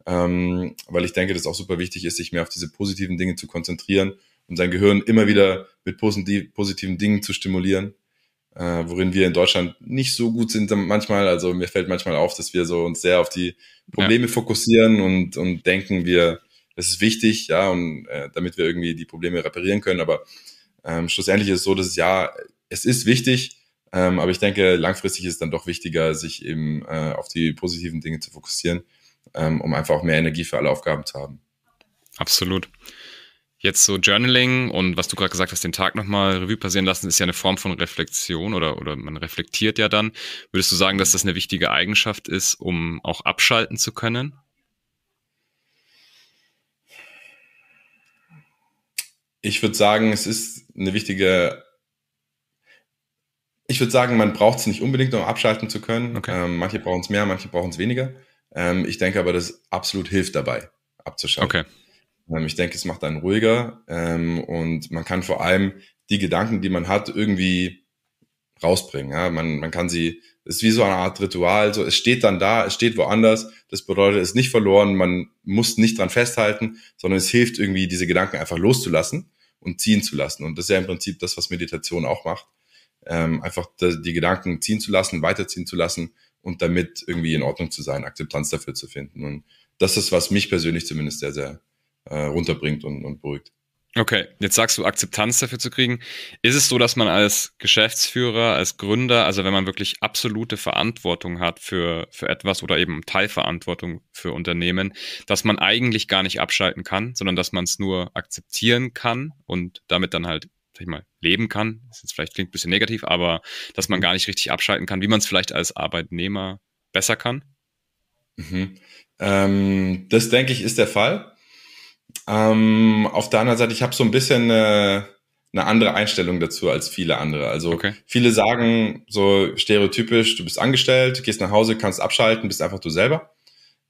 ähm, weil ich denke, dass auch super wichtig ist, sich mehr auf diese positiven Dinge zu konzentrieren und sein Gehirn immer wieder mit positiven Dingen zu stimulieren, äh, worin wir in Deutschland nicht so gut sind manchmal. Also mir fällt manchmal auf, dass wir so uns sehr auf die Probleme ja. fokussieren und, und denken, wir das ist wichtig, ja, und äh, damit wir irgendwie die Probleme reparieren können. Aber ähm, schlussendlich ist es so, dass es ja, es ist wichtig, ähm, aber ich denke, langfristig ist es dann doch wichtiger, sich eben äh, auf die positiven Dinge zu fokussieren, ähm, um einfach auch mehr Energie für alle Aufgaben zu haben. Absolut. Jetzt so Journaling und was du gerade gesagt hast, den Tag nochmal Revue passieren lassen, ist ja eine Form von Reflexion oder, oder man reflektiert ja dann. Würdest du sagen, dass das eine wichtige Eigenschaft ist, um auch abschalten zu können? Ich würde sagen, es ist eine wichtige. Ich würde sagen, man braucht es nicht unbedingt, um abschalten zu können. Okay. Ähm, manche brauchen es mehr, manche brauchen es weniger. Ähm, ich denke aber, das absolut hilft dabei, abzuschalten. Okay. Ähm, ich denke, es macht einen ruhiger ähm, und man kann vor allem die Gedanken, die man hat, irgendwie rausbringen. Ja? Man, man kann sie, es ist wie so eine Art Ritual, so es steht dann da, es steht woanders, das bedeutet, es ist nicht verloren, man muss nicht dran festhalten, sondern es hilft irgendwie, diese Gedanken einfach loszulassen und ziehen zu lassen. Und das ist ja im Prinzip das, was Meditation auch macht. Ähm, einfach die Gedanken ziehen zu lassen, weiterziehen zu lassen und damit irgendwie in Ordnung zu sein, Akzeptanz dafür zu finden. Und das ist, was mich persönlich zumindest sehr, sehr äh, runterbringt und, und beruhigt. Okay, jetzt sagst du, Akzeptanz dafür zu kriegen. Ist es so, dass man als Geschäftsführer, als Gründer, also wenn man wirklich absolute Verantwortung hat für, für etwas oder eben Teilverantwortung für Unternehmen, dass man eigentlich gar nicht abschalten kann, sondern dass man es nur akzeptieren kann und damit dann halt, sag ich mal, leben kann. Das jetzt vielleicht klingt ein bisschen negativ, aber dass man mhm. gar nicht richtig abschalten kann, wie man es vielleicht als Arbeitnehmer besser kann? Mhm. Ähm, das denke ich ist der Fall. Ähm, auf der anderen Seite, ich habe so ein bisschen eine, eine andere Einstellung dazu als viele andere. Also okay. viele sagen so stereotypisch, du bist angestellt, gehst nach Hause, kannst abschalten, bist einfach du selber.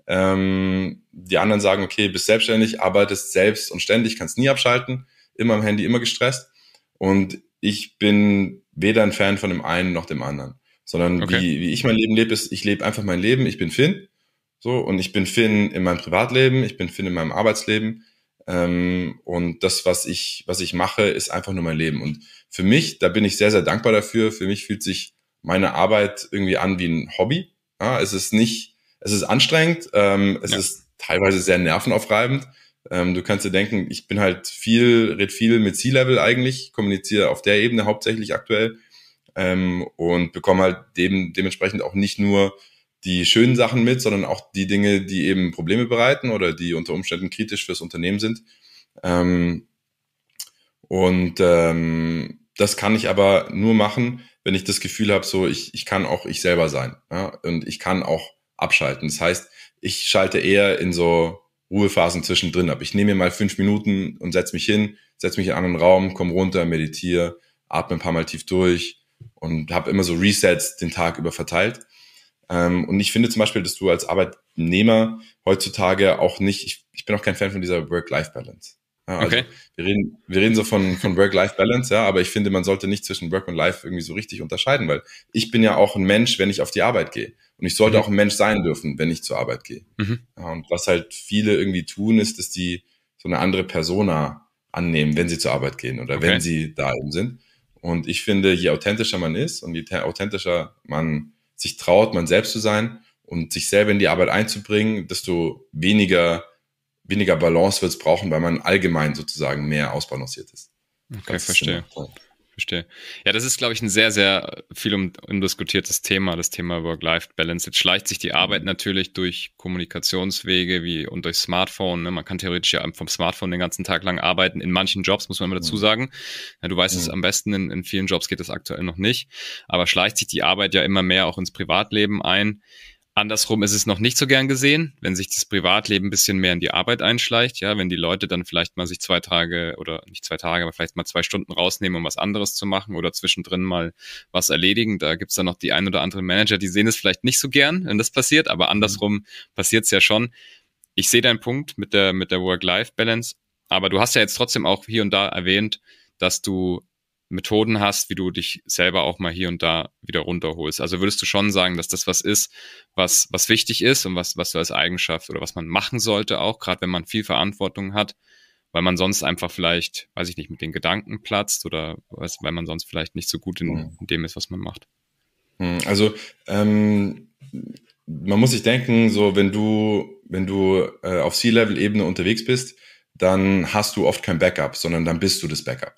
Ähm, die anderen sagen, okay, bist selbstständig, arbeitest selbst und ständig, kannst nie abschalten, immer am Handy, immer gestresst. Und ich bin weder ein Fan von dem einen noch dem anderen, sondern okay. wie, wie ich mein Leben lebe, ist, ich lebe einfach mein Leben, ich bin Finn so, und ich bin Finn in meinem Privatleben, ich bin Finn in meinem Arbeitsleben. Ähm, und das, was ich, was ich mache, ist einfach nur mein Leben. Und für mich, da bin ich sehr, sehr dankbar dafür. Für mich fühlt sich meine Arbeit irgendwie an wie ein Hobby. Ja, es ist nicht, es ist anstrengend, ähm, es ja. ist teilweise sehr nervenaufreibend. Ähm, du kannst dir denken, ich bin halt viel, red viel mit C-Level eigentlich, kommuniziere auf der Ebene hauptsächlich aktuell ähm, und bekomme halt dem, dementsprechend auch nicht nur die schönen Sachen mit, sondern auch die Dinge, die eben Probleme bereiten oder die unter Umständen kritisch fürs Unternehmen sind. Ähm, und ähm, das kann ich aber nur machen, wenn ich das Gefühl habe, so ich, ich kann auch ich selber sein ja? und ich kann auch abschalten. Das heißt, ich schalte eher in so Ruhephasen zwischendrin ab. Ich nehme mir mal fünf Minuten und setze mich hin, setze mich in einen anderen Raum, komme runter, meditiere, atme ein paar Mal tief durch und habe immer so Resets den Tag über verteilt. Ähm, und ich finde zum Beispiel, dass du als Arbeitnehmer heutzutage auch nicht, ich, ich bin auch kein Fan von dieser Work-Life-Balance. Ja, also okay. Wir reden, wir reden so von, von Work-Life-Balance, ja, aber ich finde, man sollte nicht zwischen Work und Life irgendwie so richtig unterscheiden, weil ich bin ja auch ein Mensch, wenn ich auf die Arbeit gehe. Und ich sollte mhm. auch ein Mensch sein dürfen, wenn ich zur Arbeit gehe. Mhm. Ja, und was halt viele irgendwie tun, ist, dass die so eine andere Persona annehmen, wenn sie zur Arbeit gehen oder okay. wenn sie da eben sind. Und ich finde, je authentischer man ist und je authentischer man sich traut, man selbst zu sein und sich selber in die Arbeit einzubringen, desto weniger, weniger Balance wird es brauchen, weil man allgemein sozusagen mehr ausbalanciert ist. Okay, das verstehe. Ist verstehe. Ja, das ist, glaube ich, ein sehr, sehr viel um, umdiskutiertes Thema, das Thema Work-Life-Balance. Jetzt schleicht sich die Arbeit mhm. natürlich durch Kommunikationswege wie und durch Smartphone. Ne? Man kann theoretisch ja vom Smartphone den ganzen Tag lang arbeiten. In manchen Jobs muss man immer dazu mhm. sagen. Ja, du weißt ja. es mhm. am besten, in, in vielen Jobs geht das aktuell noch nicht. Aber schleicht sich die Arbeit ja immer mehr auch ins Privatleben ein. Andersrum ist es noch nicht so gern gesehen, wenn sich das Privatleben ein bisschen mehr in die Arbeit einschleicht, ja, wenn die Leute dann vielleicht mal sich zwei Tage oder nicht zwei Tage, aber vielleicht mal zwei Stunden rausnehmen, um was anderes zu machen oder zwischendrin mal was erledigen. Da gibt's dann noch die ein oder anderen Manager, die sehen es vielleicht nicht so gern, wenn das passiert, aber andersrum passiert's ja schon. Ich sehe deinen Punkt mit der, mit der Work-Life-Balance, aber du hast ja jetzt trotzdem auch hier und da erwähnt, dass du Methoden hast, wie du dich selber auch mal hier und da wieder runterholst. Also würdest du schon sagen, dass das was ist, was, was wichtig ist und was, was du als Eigenschaft oder was man machen sollte auch, gerade wenn man viel Verantwortung hat, weil man sonst einfach vielleicht, weiß ich nicht, mit den Gedanken platzt oder was, weil man sonst vielleicht nicht so gut in, mhm. in dem ist, was man macht. Mhm. Also ähm, man muss sich denken, so wenn du, wenn du äh, auf C-Level-Ebene unterwegs bist, dann hast du oft kein Backup, sondern dann bist du das Backup.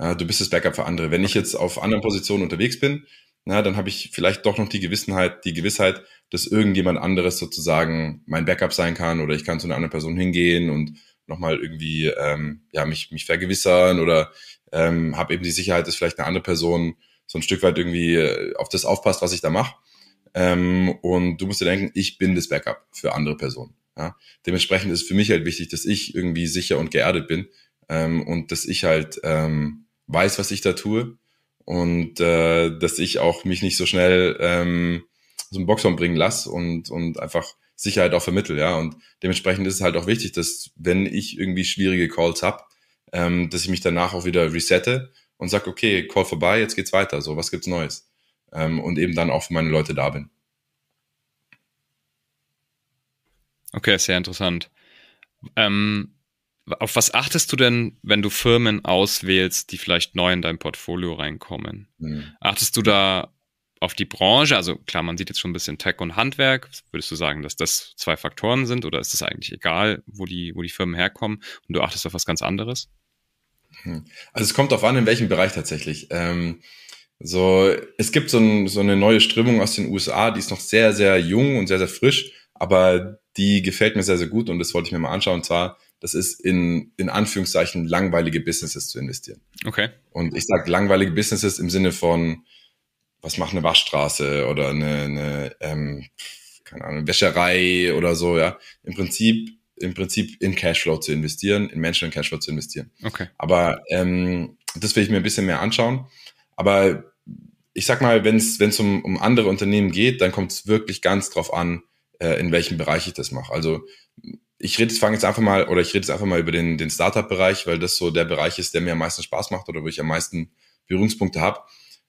Ja, du bist das Backup für andere. Wenn ich jetzt auf anderen Positionen unterwegs bin, na, dann habe ich vielleicht doch noch die Gewissenheit, die Gewissheit, dass irgendjemand anderes sozusagen mein Backup sein kann oder ich kann zu einer anderen Person hingehen und nochmal irgendwie ähm, ja, mich, mich vergewissern oder ähm, habe eben die Sicherheit, dass vielleicht eine andere Person so ein Stück weit irgendwie äh, auf das aufpasst, was ich da mache. Ähm, und du musst dir denken, ich bin das Backup für andere Personen. Ja? Dementsprechend ist es für mich halt wichtig, dass ich irgendwie sicher und geerdet bin ähm, und dass ich halt ähm, weiß, was ich da tue und äh, dass ich auch mich nicht so schnell ähm, so Boxhorn bringen lasse und, und einfach Sicherheit auch vermittel, ja. Und dementsprechend ist es halt auch wichtig, dass wenn ich irgendwie schwierige Calls hab, ähm, dass ich mich danach auch wieder resette und sag, okay, Call vorbei, jetzt geht's weiter, so, was gibt's Neues? Ähm, und eben dann auch für meine Leute da bin. Okay, sehr interessant. Ähm, auf was achtest du denn, wenn du Firmen auswählst, die vielleicht neu in dein Portfolio reinkommen? Mhm. Achtest du da auf die Branche? Also klar, man sieht jetzt schon ein bisschen Tech und Handwerk. Würdest du sagen, dass das zwei Faktoren sind oder ist es eigentlich egal, wo die, wo die Firmen herkommen und du achtest auf was ganz anderes? Hm. Also es kommt darauf an, in welchem Bereich tatsächlich. Ähm, so, es gibt so, ein, so eine neue Strömung aus den USA, die ist noch sehr, sehr jung und sehr, sehr frisch, aber die gefällt mir sehr, sehr gut und das wollte ich mir mal anschauen. Und zwar das ist in, in Anführungszeichen langweilige Businesses zu investieren. Okay. Und ich sage langweilige Businesses im Sinne von, was macht eine Waschstraße oder eine, eine ähm, keine Ahnung, Wäscherei oder so, ja. Im Prinzip, im Prinzip in Cashflow zu investieren, in Menschen in Cashflow zu investieren. Okay. Aber ähm, das will ich mir ein bisschen mehr anschauen. Aber ich sag mal, wenn es um, um andere Unternehmen geht, dann kommt es wirklich ganz drauf an, äh, in welchem Bereich ich das mache. Also ich rede, fange jetzt einfach mal, oder ich rede jetzt einfach mal über den, den Startup-Bereich, weil das so der Bereich ist, der mir am meisten Spaß macht oder wo ich am meisten Berührungspunkte habe.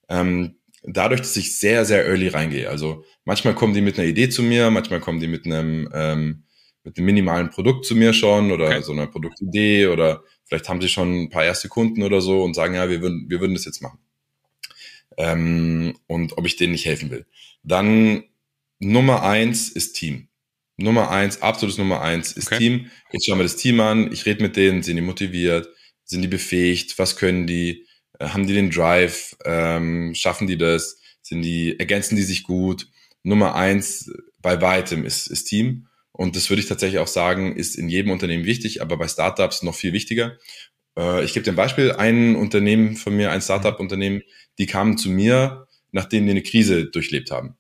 Ähm, dadurch, dass ich sehr, sehr early reingehe. Also manchmal kommen die mit einer Idee zu mir, manchmal kommen die mit einem, ähm, mit einem minimalen Produkt zu mir schon oder okay. so einer Produktidee oder vielleicht haben sie schon ein paar erste Kunden oder so und sagen, ja, wir würden, wir würden das jetzt machen. Ähm, und ob ich denen nicht helfen will. Dann Nummer eins ist Team. Nummer eins, absolutes Nummer eins ist okay. Team. Jetzt schauen wir das Team an. Ich rede mit denen, sind die motiviert, sind die befähigt, was können die, äh, haben die den Drive, ähm, schaffen die das, sind die, ergänzen die sich gut. Nummer eins bei weitem ist, ist Team. Und das würde ich tatsächlich auch sagen, ist in jedem Unternehmen wichtig, aber bei Startups noch viel wichtiger. Äh, ich gebe dir ein Beispiel, ein Unternehmen von mir, ein mhm. Startup-Unternehmen, die kamen zu mir, nachdem die eine Krise durchlebt haben.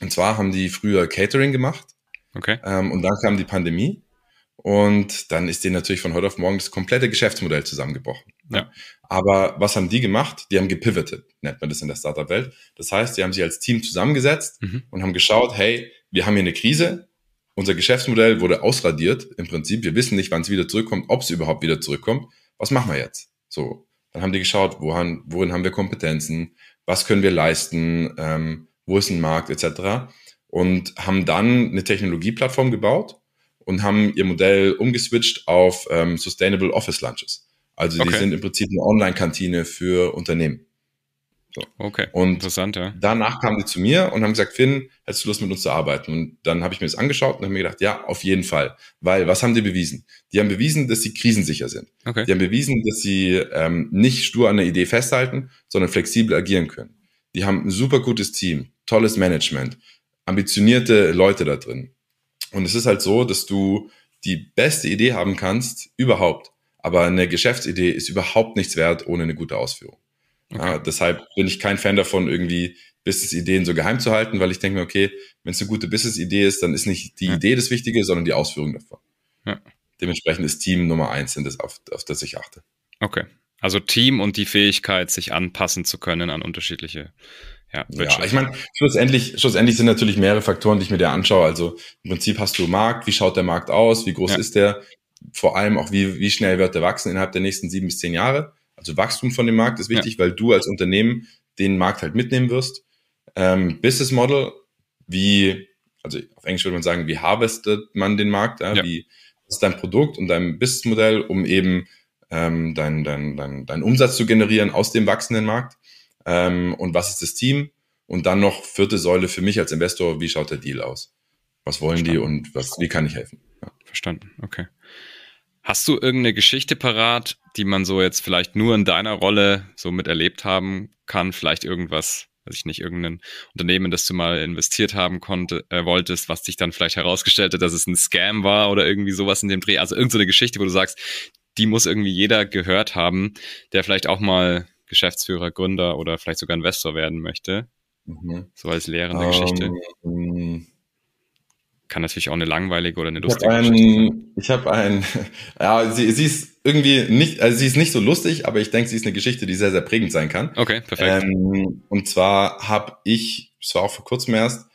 Und zwar haben die früher Catering gemacht Okay. Ähm, und dann kam die Pandemie und dann ist denen natürlich von heute auf morgen das komplette Geschäftsmodell zusammengebrochen. Ne? Ja. Aber was haben die gemacht? Die haben gepivotet, nennt man das in der Startup-Welt. Das heißt, die haben sich als Team zusammengesetzt mhm. und haben geschaut, hey, wir haben hier eine Krise, unser Geschäftsmodell wurde ausradiert im Prinzip. Wir wissen nicht, wann es wieder zurückkommt, ob es überhaupt wieder zurückkommt. Was machen wir jetzt? So, dann haben die geschaut, woran, worin haben wir Kompetenzen, was können wir leisten, ähm, wo ist ein Markt etc und haben dann eine Technologieplattform gebaut und haben ihr Modell umgeswitcht auf ähm, Sustainable Office Lunches. Also okay. sind im Prinzip eine Online-Kantine für Unternehmen. So. Okay. Und Interessant, ja. danach kamen die zu mir und haben gesagt, Finn, hättest du Lust mit uns zu arbeiten? Und dann habe ich mir das angeschaut und habe mir gedacht, ja, auf jeden Fall. Weil was haben die bewiesen? Die haben bewiesen, dass sie krisensicher sind. Okay. Die haben bewiesen, dass sie ähm, nicht stur an der Idee festhalten, sondern flexibel agieren können. Die haben ein super gutes Team, tolles Management ambitionierte Leute da drin. Und es ist halt so, dass du die beste Idee haben kannst überhaupt. Aber eine Geschäftsidee ist überhaupt nichts wert ohne eine gute Ausführung. Okay. Ja, deshalb bin ich kein Fan davon, irgendwie Business-Ideen so geheim zu halten, weil ich denke mir, okay, wenn es eine gute Business-Idee ist, dann ist nicht die ja. Idee das Wichtige, sondern die Ausführung davon. Ja. Dementsprechend ist Team Nummer eins, das, auf, auf das ich achte. Okay. Also Team und die Fähigkeit, sich anpassen zu können an unterschiedliche ja, ja ich meine, schlussendlich, schlussendlich sind natürlich mehrere Faktoren, die ich mir da anschaue. Also im Prinzip hast du Markt, wie schaut der Markt aus, wie groß ja. ist der, vor allem auch wie, wie schnell wird der wachsen innerhalb der nächsten sieben bis zehn Jahre. Also Wachstum von dem Markt ist wichtig, ja. weil du als Unternehmen den Markt halt mitnehmen wirst. Ähm, Business Model, wie, also auf Englisch würde man sagen, wie harvestet man den Markt, ja? wie ist dein Produkt und dein Businessmodell, um eben ähm, deinen dein, dein, dein Umsatz zu generieren aus dem wachsenden Markt ähm, und was ist das Team? Und dann noch vierte Säule für mich als Investor, wie schaut der Deal aus? Was wollen Verstanden. die und was, wie kann ich helfen? Ja. Verstanden, okay. Hast du irgendeine Geschichte parat, die man so jetzt vielleicht nur in deiner Rolle so miterlebt haben kann? Vielleicht irgendwas, weiß ich nicht, irgendein Unternehmen, das du mal investiert haben konnte, äh, wolltest, was dich dann vielleicht herausgestellt hat, dass es ein Scam war oder irgendwie sowas in dem Dreh. Also irgendeine so Geschichte, wo du sagst, die muss irgendwie jeder gehört haben, der vielleicht auch mal Geschäftsführer, Gründer oder vielleicht sogar Investor werden möchte. Mhm. So als lehrende um, Geschichte. Ähm, hm. Kann natürlich auch eine langweilige oder eine lustige ich hab Geschichte sein. Ich habe ein, ja, sie, sie ist irgendwie nicht, also sie ist nicht so lustig, aber ich denke, sie ist eine Geschichte, die sehr, sehr prägend sein kann. Okay, perfekt. Ähm, und zwar habe ich, es war auch vor kurzem erst,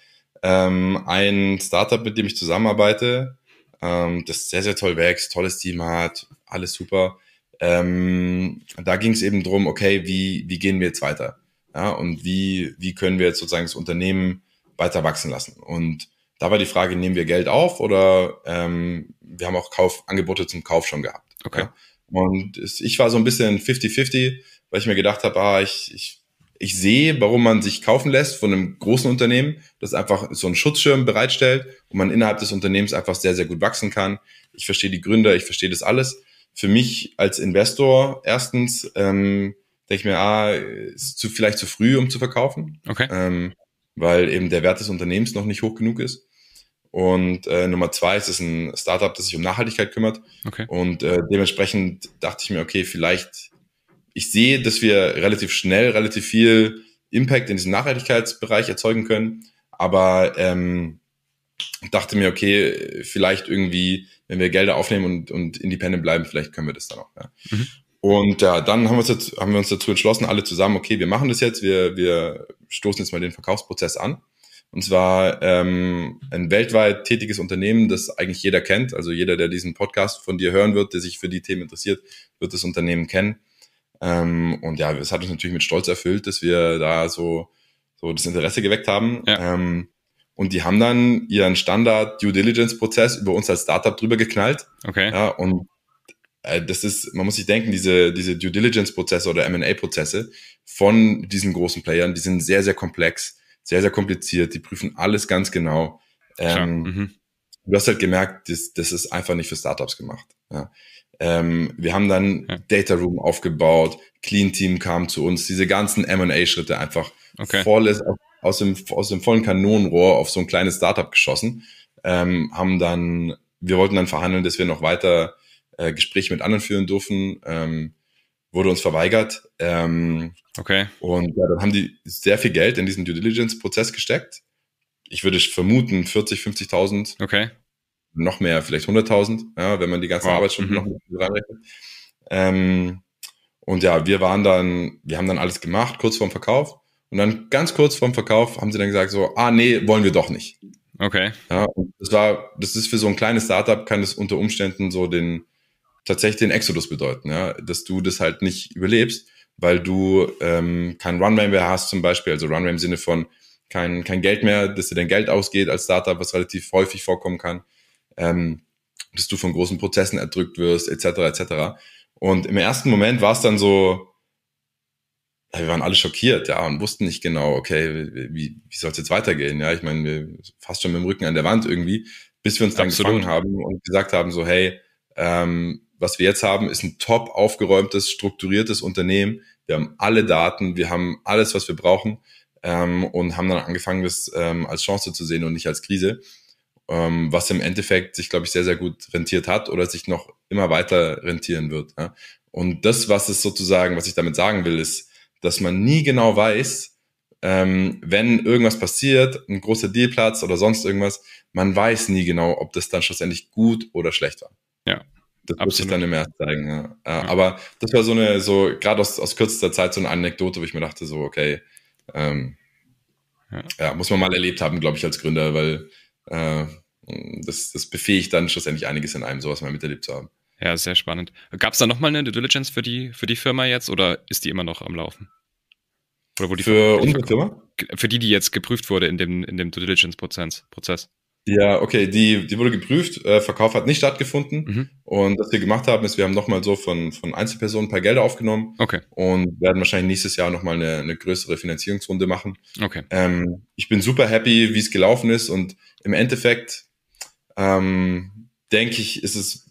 ähm, ein Startup, mit dem ich zusammenarbeite, ähm, das sehr, sehr toll wächst, tolles Team hat, alles super. Ähm, da ging es eben drum, okay, wie, wie gehen wir jetzt weiter? Ja, und wie, wie können wir jetzt sozusagen das Unternehmen weiter wachsen lassen? Und da war die Frage, nehmen wir Geld auf oder ähm, wir haben auch Kauf, Angebote zum Kauf schon gehabt. Okay. Ja? Und es, ich war so ein bisschen 50-50, weil ich mir gedacht habe, ah, ich, ich, ich sehe, warum man sich kaufen lässt von einem großen Unternehmen, das einfach so einen Schutzschirm bereitstellt und man innerhalb des Unternehmens einfach sehr, sehr gut wachsen kann. Ich verstehe die Gründer, ich verstehe das alles für mich als Investor erstens ähm, denke ich mir, ah, ist zu, vielleicht zu früh, um zu verkaufen, okay. ähm, weil eben der Wert des Unternehmens noch nicht hoch genug ist. Und äh, Nummer zwei ist es ein Startup, das sich um Nachhaltigkeit kümmert. Okay. Und äh, dementsprechend dachte ich mir, okay, vielleicht, ich sehe, dass wir relativ schnell, relativ viel Impact in diesem Nachhaltigkeitsbereich erzeugen können, aber ähm, und dachte mir, okay, vielleicht irgendwie, wenn wir Gelder aufnehmen und, und independent bleiben, vielleicht können wir das dann auch. Ja. Mhm. Und ja, dann haben wir, uns dazu, haben wir uns dazu entschlossen, alle zusammen, okay, wir machen das jetzt, wir, wir stoßen jetzt mal den Verkaufsprozess an. Und zwar ähm, ein weltweit tätiges Unternehmen, das eigentlich jeder kennt. Also jeder, der diesen Podcast von dir hören wird, der sich für die Themen interessiert, wird das Unternehmen kennen. Ähm, und ja, es hat uns natürlich mit Stolz erfüllt, dass wir da so, so das Interesse geweckt haben. Ja. Ähm, und die haben dann ihren Standard-Due Diligence-Prozess über uns als Startup drüber geknallt. Okay. Ja, und äh, das ist, man muss sich denken, diese, diese Due Diligence-Prozesse oder MA-Prozesse von diesen großen Playern, die sind sehr, sehr komplex, sehr, sehr kompliziert, die prüfen alles ganz genau. Ähm, mhm. Du hast halt gemerkt, das, das ist einfach nicht für Startups gemacht. Ja. Ähm, wir haben dann ja. Data Room aufgebaut, Clean Team kam zu uns, diese ganzen MA-Schritte einfach okay. volles aus dem, aus dem vollen Kanonenrohr auf so ein kleines Startup geschossen. Ähm, haben dann, wir wollten dann verhandeln, dass wir noch weiter äh, Gespräche mit anderen führen dürfen. Ähm, wurde uns verweigert. Ähm, okay. Und ja, dann haben die sehr viel Geld in diesen Due Diligence-Prozess gesteckt. Ich würde vermuten 40, 50.000. Okay. Noch mehr, vielleicht 100.000, ja, wenn man die ganzen wow. Arbeitsstunden mhm. noch reinrechnet. Ähm, und ja, wir waren dann, wir haben dann alles gemacht, kurz vorm Verkauf. Und dann ganz kurz vorm Verkauf haben sie dann gesagt so, ah nee, wollen wir doch nicht. Okay. Ja, das war, das ist für so ein kleines Startup kann das unter Umständen so den tatsächlich den Exodus bedeuten, ja, dass du das halt nicht überlebst, weil du ähm, kein Runway mehr hast zum Beispiel, also Runway im Sinne von kein kein Geld mehr, dass dir dein Geld ausgeht als Startup, was relativ häufig vorkommen kann, ähm, dass du von großen Prozessen erdrückt wirst, etc. etc. Und im ersten Moment war es dann so, ja, wir waren alle schockiert, ja, und wussten nicht genau, okay, wie, wie soll es jetzt weitergehen? Ja, ich meine, wir fast schon mit dem Rücken an der Wand irgendwie, bis wir uns dann Absolut. gefangen haben und gesagt haben, so, hey, ähm, was wir jetzt haben, ist ein top aufgeräumtes, strukturiertes Unternehmen. Wir haben alle Daten, wir haben alles, was wir brauchen ähm, und haben dann angefangen, das ähm, als Chance zu sehen und nicht als Krise, ähm, was im Endeffekt sich, glaube ich, sehr, sehr gut rentiert hat oder sich noch immer weiter rentieren wird. Ja? Und das, was es sozusagen, was ich damit sagen will, ist, dass man nie genau weiß, ähm, wenn irgendwas passiert, ein großer Dealplatz oder sonst irgendwas, man weiß nie genau, ob das dann schlussendlich gut oder schlecht war. Ja. Das muss ich dann im März zeigen. Ja. Äh, ja. Aber das war so eine, so gerade aus, aus kürzester Zeit so eine Anekdote, wo ich mir dachte, so, okay, ähm, ja. ja. muss man mal erlebt haben, glaube ich, als Gründer, weil äh, das, das befähigt dann schlussendlich einiges in einem, sowas mal miterlebt zu haben. Ja, sehr spannend. Gab es da nochmal eine Due Diligence für die, für die Firma jetzt oder ist die immer noch am Laufen? Oder wo die für Firma, unsere Firma? Für die, die jetzt geprüft wurde in dem, in dem Due Diligence-Prozess. Prozess. Ja, okay, die, die wurde geprüft, äh, Verkauf hat nicht stattgefunden. Mhm. Und was wir gemacht haben, ist, wir haben nochmal so von, von Einzelpersonen ein paar Gelder aufgenommen okay. und werden wahrscheinlich nächstes Jahr nochmal eine, eine größere Finanzierungsrunde machen. Okay. Ähm, ich bin super happy, wie es gelaufen ist und im Endeffekt ähm, denke ich, ist es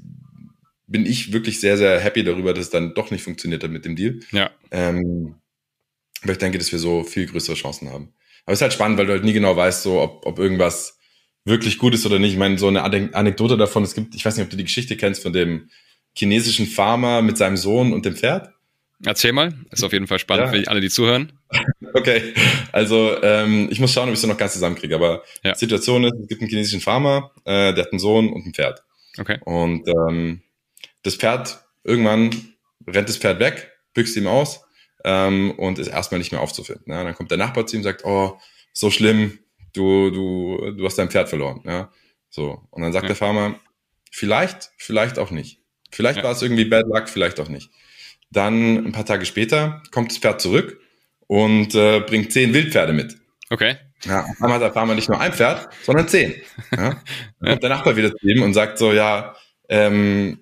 bin ich wirklich sehr, sehr happy darüber, dass es dann doch nicht funktioniert hat mit dem Deal. Ja. Ähm, weil ich denke, dass wir so viel größere Chancen haben. Aber es ist halt spannend, weil du halt nie genau weißt, so, ob, ob irgendwas wirklich gut ist oder nicht. Ich meine, so eine Anekdote davon, es gibt, ich weiß nicht, ob du die Geschichte kennst von dem chinesischen Farmer mit seinem Sohn und dem Pferd. Erzähl mal, ist auf jeden Fall spannend ja. für alle, die zuhören. Okay, also ähm, ich muss schauen, ob ich es noch ganz zusammenkriege. Aber ja. die Situation ist, es gibt einen chinesischen Farmer, äh, der hat einen Sohn und ein Pferd. Okay. Und ähm, das Pferd, irgendwann rennt das Pferd weg, büchst ihm aus ähm, und ist erstmal nicht mehr aufzufinden. Ja. Dann kommt der Nachbar zu ihm und sagt, oh, so schlimm, du, du, du hast dein Pferd verloren. Ja. So. Und dann sagt ja. der Farmer, vielleicht, vielleicht auch nicht. Vielleicht ja. war es irgendwie Bad Luck, vielleicht auch nicht. Dann ein paar Tage später kommt das Pferd zurück und äh, bringt zehn Wildpferde mit. Okay. Ja, einmal hat der Farmer nicht nur ein Pferd, sondern zehn. Ja. Dann kommt der Nachbar wieder zu ihm und sagt so, ja, ähm,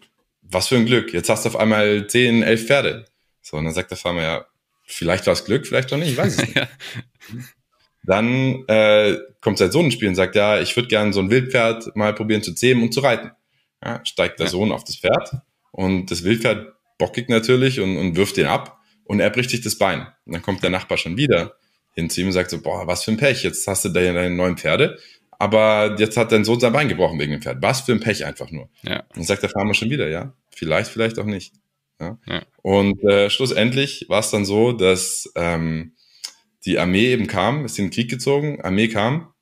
was für ein Glück, jetzt hast du auf einmal zehn, elf Pferde. So, und dann sagt der Farmer, ja, vielleicht war es Glück, vielleicht auch nicht, ich weiß es nicht. Dann äh, kommt sein Sohn ins Spiel und sagt, ja, ich würde gerne so ein Wildpferd mal probieren zu zähmen und zu reiten. Ja, steigt der ja. Sohn auf das Pferd und das Wildpferd bockig natürlich und, und wirft den ab und er bricht sich das Bein. Und dann kommt der Nachbar schon wieder hin zu ihm und sagt so, boah, was für ein Pech, jetzt hast du deine, deine neuen Pferde aber jetzt hat dein Sohn sein Bein gebrochen wegen dem Pferd. Was für ein Pech einfach nur. Ja. Und sagt der Farmer schon wieder, ja, vielleicht, vielleicht auch nicht. Ja? ja. Und äh, schlussendlich war es dann so, dass ähm, die Armee eben kam, ist in den Krieg gezogen, Armee kam,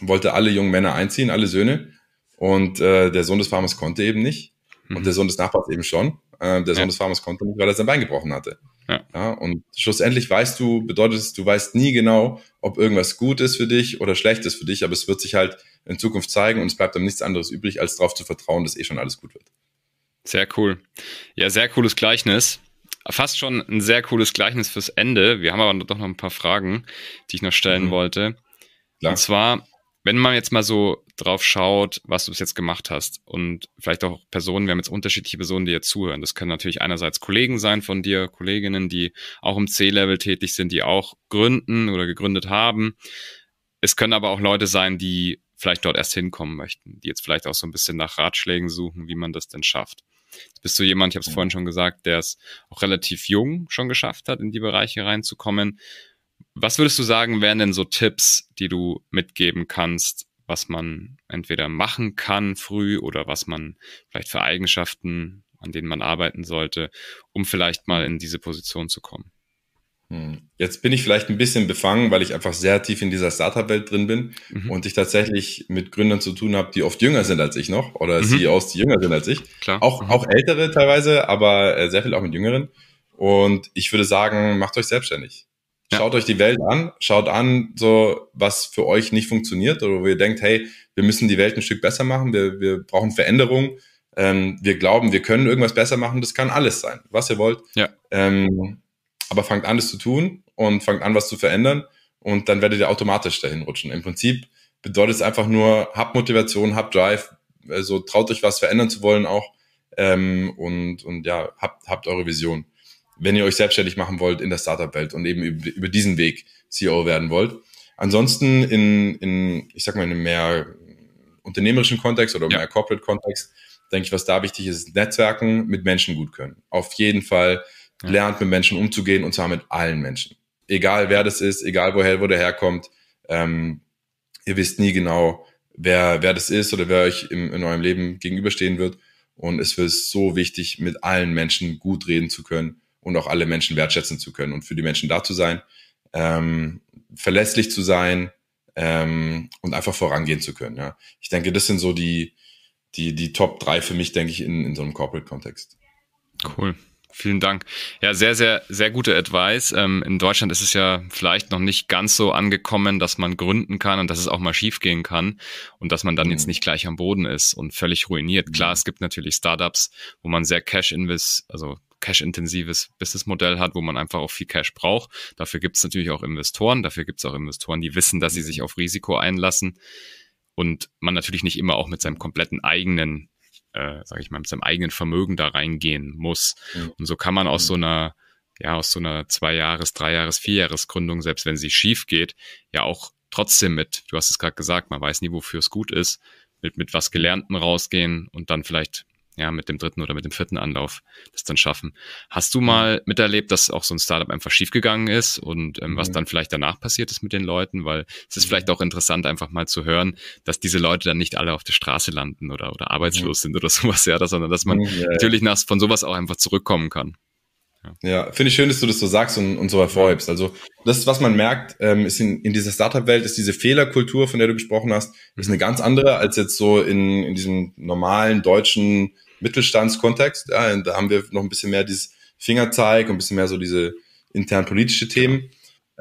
wollte alle jungen Männer einziehen, alle Söhne. Und äh, der Sohn des Farmers konnte eben nicht. Mhm. Und der Sohn des Nachbars eben schon. Äh, der Sohn ja. des Farmers konnte nicht, weil er sein Bein gebrochen hatte. Ja. ja. und schlussendlich weißt du, bedeutet es, du weißt nie genau, ob irgendwas gut ist für dich oder schlecht ist für dich, aber es wird sich halt in Zukunft zeigen und es bleibt dann nichts anderes übrig, als darauf zu vertrauen, dass eh schon alles gut wird. Sehr cool. Ja, sehr cooles Gleichnis. Fast schon ein sehr cooles Gleichnis fürs Ende. Wir haben aber doch noch ein paar Fragen, die ich noch stellen mhm. wollte. Klar. Und zwar, wenn man jetzt mal so drauf schaut, was du bis jetzt gemacht hast und vielleicht auch Personen, wir haben jetzt unterschiedliche Personen, die jetzt zuhören. Das können natürlich einerseits Kollegen sein von dir, Kolleginnen, die auch im C-Level tätig sind, die auch gründen oder gegründet haben. Es können aber auch Leute sein, die vielleicht dort erst hinkommen möchten, die jetzt vielleicht auch so ein bisschen nach Ratschlägen suchen, wie man das denn schafft. Jetzt bist du jemand, ich habe es ja. vorhin schon gesagt, der es auch relativ jung schon geschafft hat, in die Bereiche reinzukommen. Was würdest du sagen, wären denn so Tipps, die du mitgeben kannst, was man entweder machen kann früh oder was man vielleicht für Eigenschaften, an denen man arbeiten sollte, um vielleicht mal in diese Position zu kommen? Hm. Jetzt bin ich vielleicht ein bisschen befangen, weil ich einfach sehr tief in dieser Startup-Welt drin bin mhm. und ich tatsächlich mit Gründern zu tun habe, die oft jünger sind als ich noch oder mhm. CEOs, die jünger sind als ich. Klar. Auch, mhm. auch ältere teilweise, aber äh, sehr viel auch mit jüngeren. Und ich würde sagen, macht euch selbstständig. Ja. Schaut euch die Welt an, schaut an, so was für euch nicht funktioniert oder wo ihr denkt, hey, wir müssen die Welt ein Stück besser machen, wir, wir brauchen Veränderung, ähm, wir glauben, wir können irgendwas besser machen, das kann alles sein, was ihr wollt. Ja. Ähm, aber fangt an, das zu tun und fangt an, was zu verändern und dann werdet ihr automatisch dahin rutschen. Im Prinzip bedeutet es einfach nur, habt Motivation, habt Drive, also traut euch was verändern zu wollen auch ähm, und, und ja, habt, habt eure Vision wenn ihr euch selbstständig machen wollt in der Startup-Welt und eben über, über diesen Weg CEO werden wollt. Ansonsten in, in, ich sag mal, in einem mehr unternehmerischen Kontext oder ja. mehr Corporate-Kontext, denke ich, was da wichtig ist, Netzwerken mit Menschen gut können. Auf jeden Fall ja. lernt mit Menschen umzugehen und zwar mit allen Menschen. Egal wer das ist, egal woher, wo der herkommt, ähm, ihr wisst nie genau, wer, wer das ist oder wer euch im, in eurem Leben gegenüberstehen wird. Und es ist so wichtig, mit allen Menschen gut reden zu können und auch alle Menschen wertschätzen zu können und für die Menschen da zu sein, ähm, verlässlich zu sein ähm, und einfach vorangehen zu können. Ja. Ich denke, das sind so die, die, die Top drei für mich, denke ich, in, in so einem Corporate-Kontext. Cool. Vielen Dank. Ja, sehr, sehr, sehr gute Advice. Ähm, in Deutschland ist es ja vielleicht noch nicht ganz so angekommen, dass man gründen kann und dass es auch mal schiefgehen kann und dass man dann mhm. jetzt nicht gleich am Boden ist und völlig ruiniert. Klar, mhm. es gibt natürlich Startups, wo man sehr Cash invest, also cash-intensives Businessmodell hat, wo man einfach auch viel Cash braucht. Dafür gibt es natürlich auch Investoren, dafür gibt es auch Investoren, die wissen, dass sie sich mhm. auf Risiko einlassen und man natürlich nicht immer auch mit seinem kompletten eigenen, äh, sage ich mal, mit seinem eigenen Vermögen da reingehen muss. Mhm. Und so kann man aus mhm. so einer ja, aus so einer zwei Jahres, drei Jahres, vier Jahres Gründung, selbst wenn sie schief geht, ja auch trotzdem mit, du hast es gerade gesagt, man weiß nie, wofür es gut ist, mit, mit was mhm. Gelernten rausgehen und dann vielleicht ja, mit dem dritten oder mit dem vierten Anlauf das dann schaffen. Hast du mhm. mal miterlebt, dass auch so ein Startup einfach schiefgegangen ist und ähm, was mhm. dann vielleicht danach passiert ist mit den Leuten? Weil es ist mhm. vielleicht auch interessant, einfach mal zu hören, dass diese Leute dann nicht alle auf der Straße landen oder, oder arbeitslos ja. sind oder sowas, ja, sondern dass man ja, ja. natürlich nach, von sowas auch einfach zurückkommen kann. Ja, finde ich schön, dass du das so sagst und, und so hervorhebst. Also das, was man merkt, ähm, ist in, in dieser Startup-Welt, ist diese Fehlerkultur, von der du gesprochen hast, ist mhm. eine ganz andere als jetzt so in, in diesem normalen deutschen Mittelstandskontext. Ja, da haben wir noch ein bisschen mehr dieses Fingerzeig und ein bisschen mehr so diese intern politische Themen.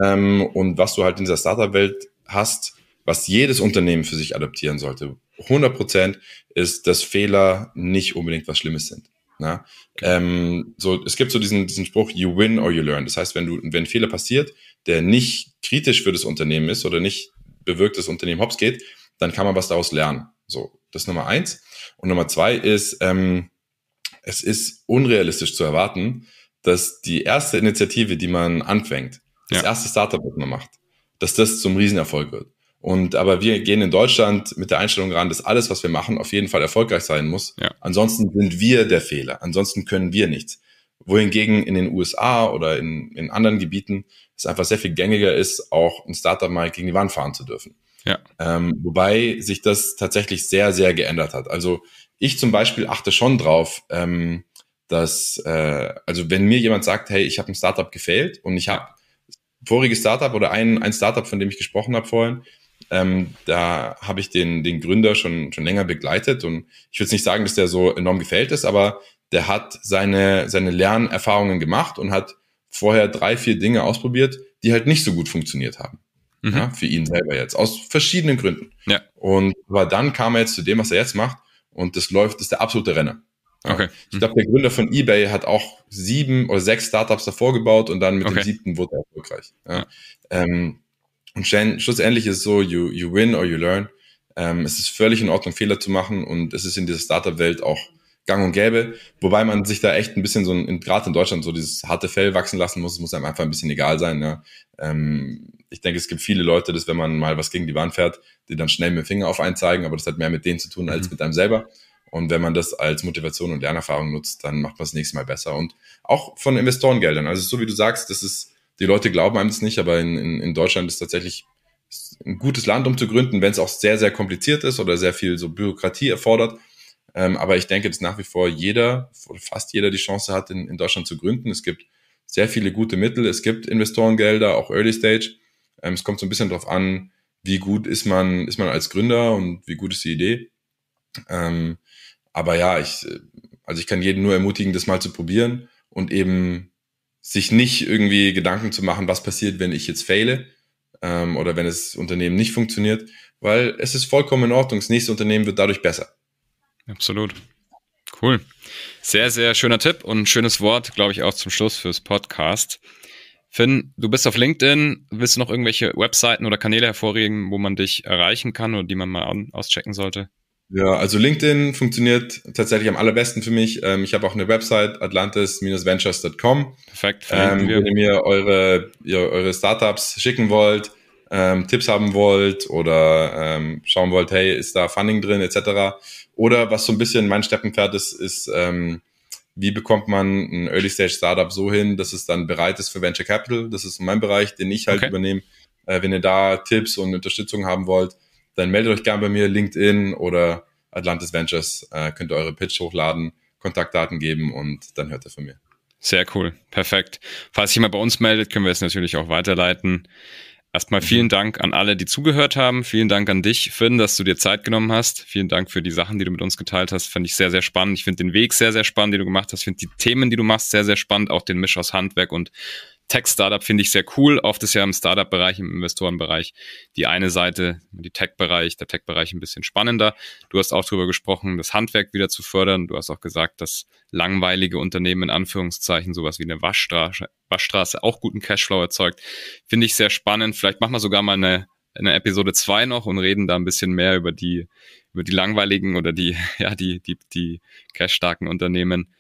Ähm, und was du halt in dieser Startup-Welt hast, was jedes Unternehmen für sich adaptieren sollte, 100 Prozent, ist, dass Fehler nicht unbedingt was Schlimmes sind. Ne? Ähm, so, es gibt so diesen, diesen Spruch, you win or you learn. Das heißt, wenn du, wenn Fehler passiert, der nicht kritisch für das Unternehmen ist oder nicht bewirkt, dass das Unternehmen hops geht, dann kann man was daraus lernen. So, das ist Nummer eins. Und Nummer zwei ist, ähm, es ist unrealistisch zu erwarten, dass die erste Initiative, die man anfängt, das ja. erste Startup, das man macht, dass das zum Riesenerfolg wird. Und aber wir gehen in Deutschland mit der Einstellung ran, dass alles, was wir machen, auf jeden Fall erfolgreich sein muss. Ja. Ansonsten sind wir der Fehler. Ansonsten können wir nichts. Wohingegen in den USA oder in, in anderen Gebieten es einfach sehr viel gängiger ist, auch ein Startup mal gegen die Wand fahren zu dürfen. Ja. Ähm, wobei sich das tatsächlich sehr, sehr geändert hat. Also ich zum Beispiel achte schon drauf, ähm, dass, äh, also wenn mir jemand sagt, hey, ich habe ein Startup gefailt und ich habe voriges Startup oder ein, ein Startup, von dem ich gesprochen habe vorhin, ähm, da habe ich den, den Gründer schon, schon länger begleitet und ich würde nicht sagen, dass der so enorm gefällt ist, aber der hat seine, seine Lernerfahrungen gemacht und hat vorher drei, vier Dinge ausprobiert, die halt nicht so gut funktioniert haben. Mhm. Ja, für ihn selber jetzt, aus verschiedenen Gründen. Ja. Und aber dann kam er jetzt zu dem, was er jetzt macht und das läuft, ist der absolute Renner. Ja. Okay. Mhm. Ich glaube, der Gründer von eBay hat auch sieben oder sechs Startups davor gebaut und dann mit okay. dem siebten wurde er erfolgreich. Ja. Ähm, und schlussendlich ist es so, you, you win or you learn. Ähm, es ist völlig in Ordnung, Fehler zu machen und es ist in dieser Startup-Welt auch gang und gäbe. Wobei man sich da echt ein bisschen so, ein, gerade in Deutschland, so dieses harte Fell wachsen lassen muss. Es muss einem einfach ein bisschen egal sein. Ja. Ne? Ähm, ich denke, es gibt viele Leute, dass wenn man mal was gegen die Wand fährt, die dann schnell mit dem Finger auf einen zeigen, aber das hat mehr mit denen zu tun als mhm. mit einem selber. Und wenn man das als Motivation und Lernerfahrung nutzt, dann macht man es nächstes Mal besser. Und auch von Investorengeldern. Also so wie du sagst, das ist die Leute glauben einem das nicht, aber in, in, in Deutschland ist tatsächlich ein gutes Land, um zu gründen, wenn es auch sehr, sehr kompliziert ist oder sehr viel so Bürokratie erfordert. Ähm, aber ich denke, dass nach wie vor jeder, fast jeder die Chance hat, in, in Deutschland zu gründen. Es gibt sehr viele gute Mittel. Es gibt Investorengelder, auch Early Stage. Ähm, es kommt so ein bisschen darauf an, wie gut ist man, ist man als Gründer und wie gut ist die Idee. Ähm, aber ja, ich, äh, also ich kann jeden nur ermutigen, das mal zu probieren und eben sich nicht irgendwie Gedanken zu machen, was passiert, wenn ich jetzt fehle ähm, oder wenn das Unternehmen nicht funktioniert, weil es ist vollkommen in Ordnung. Das nächste Unternehmen wird dadurch besser. Absolut. Cool. Sehr, sehr schöner Tipp und schönes Wort, glaube ich, auch zum Schluss fürs Podcast. Finn, du bist auf LinkedIn. Willst du noch irgendwelche Webseiten oder Kanäle hervorheben, wo man dich erreichen kann oder die man mal auschecken sollte? Ja, also LinkedIn funktioniert tatsächlich am allerbesten für mich. Ähm, ich habe auch eine Website, atlantis-ventures.com. Perfekt. Ähm, wenn ihr mir eure, ihr, eure Startups schicken wollt, ähm, Tipps haben wollt oder ähm, schauen wollt, hey, ist da Funding drin, etc. Oder was so ein bisschen mein Steppenpferd ist, ist, ähm, wie bekommt man ein Early-Stage-Startup so hin, dass es dann bereit ist für Venture Capital? Das ist mein Bereich, den ich halt okay. übernehme. Äh, wenn ihr da Tipps und Unterstützung haben wollt, dann meldet euch gerne bei mir, LinkedIn oder Atlantis Ventures, äh, könnt ihr eure Pitch hochladen, Kontaktdaten geben und dann hört ihr von mir. Sehr cool, perfekt. Falls sich jemand bei uns meldet, können wir es natürlich auch weiterleiten. Erstmal vielen mhm. Dank an alle, die zugehört haben. Vielen Dank an dich, Finn, dass du dir Zeit genommen hast. Vielen Dank für die Sachen, die du mit uns geteilt hast. Fand ich sehr, sehr spannend. Ich finde den Weg sehr, sehr spannend, den du gemacht hast. Ich finde die Themen, die du machst, sehr, sehr spannend. Auch den Misch aus Handwerk und Tech-Startup finde ich sehr cool. Oft ist ja im Startup-Bereich, im Investorenbereich die eine Seite, die Tech-Bereich, der Tech-Bereich ein bisschen spannender. Du hast auch darüber gesprochen, das Handwerk wieder zu fördern. Du hast auch gesagt, dass langweilige Unternehmen in Anführungszeichen sowas wie eine Waschstraße, Waschstraße auch guten Cashflow erzeugt. Finde ich sehr spannend. Vielleicht machen wir sogar mal eine, eine Episode zwei noch und reden da ein bisschen mehr über die, über die langweiligen oder die, ja, die, die, die cash-starken Unternehmen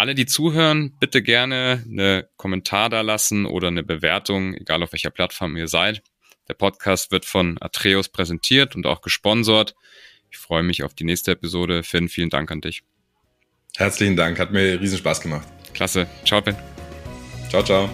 alle, die zuhören, bitte gerne einen Kommentar da lassen oder eine Bewertung, egal auf welcher Plattform ihr seid. Der Podcast wird von Atreus präsentiert und auch gesponsert. Ich freue mich auf die nächste Episode. Finn, vielen Dank an dich. Herzlichen Dank, hat mir riesen Spaß gemacht. Klasse. Ciao, Ben. Ciao, ciao.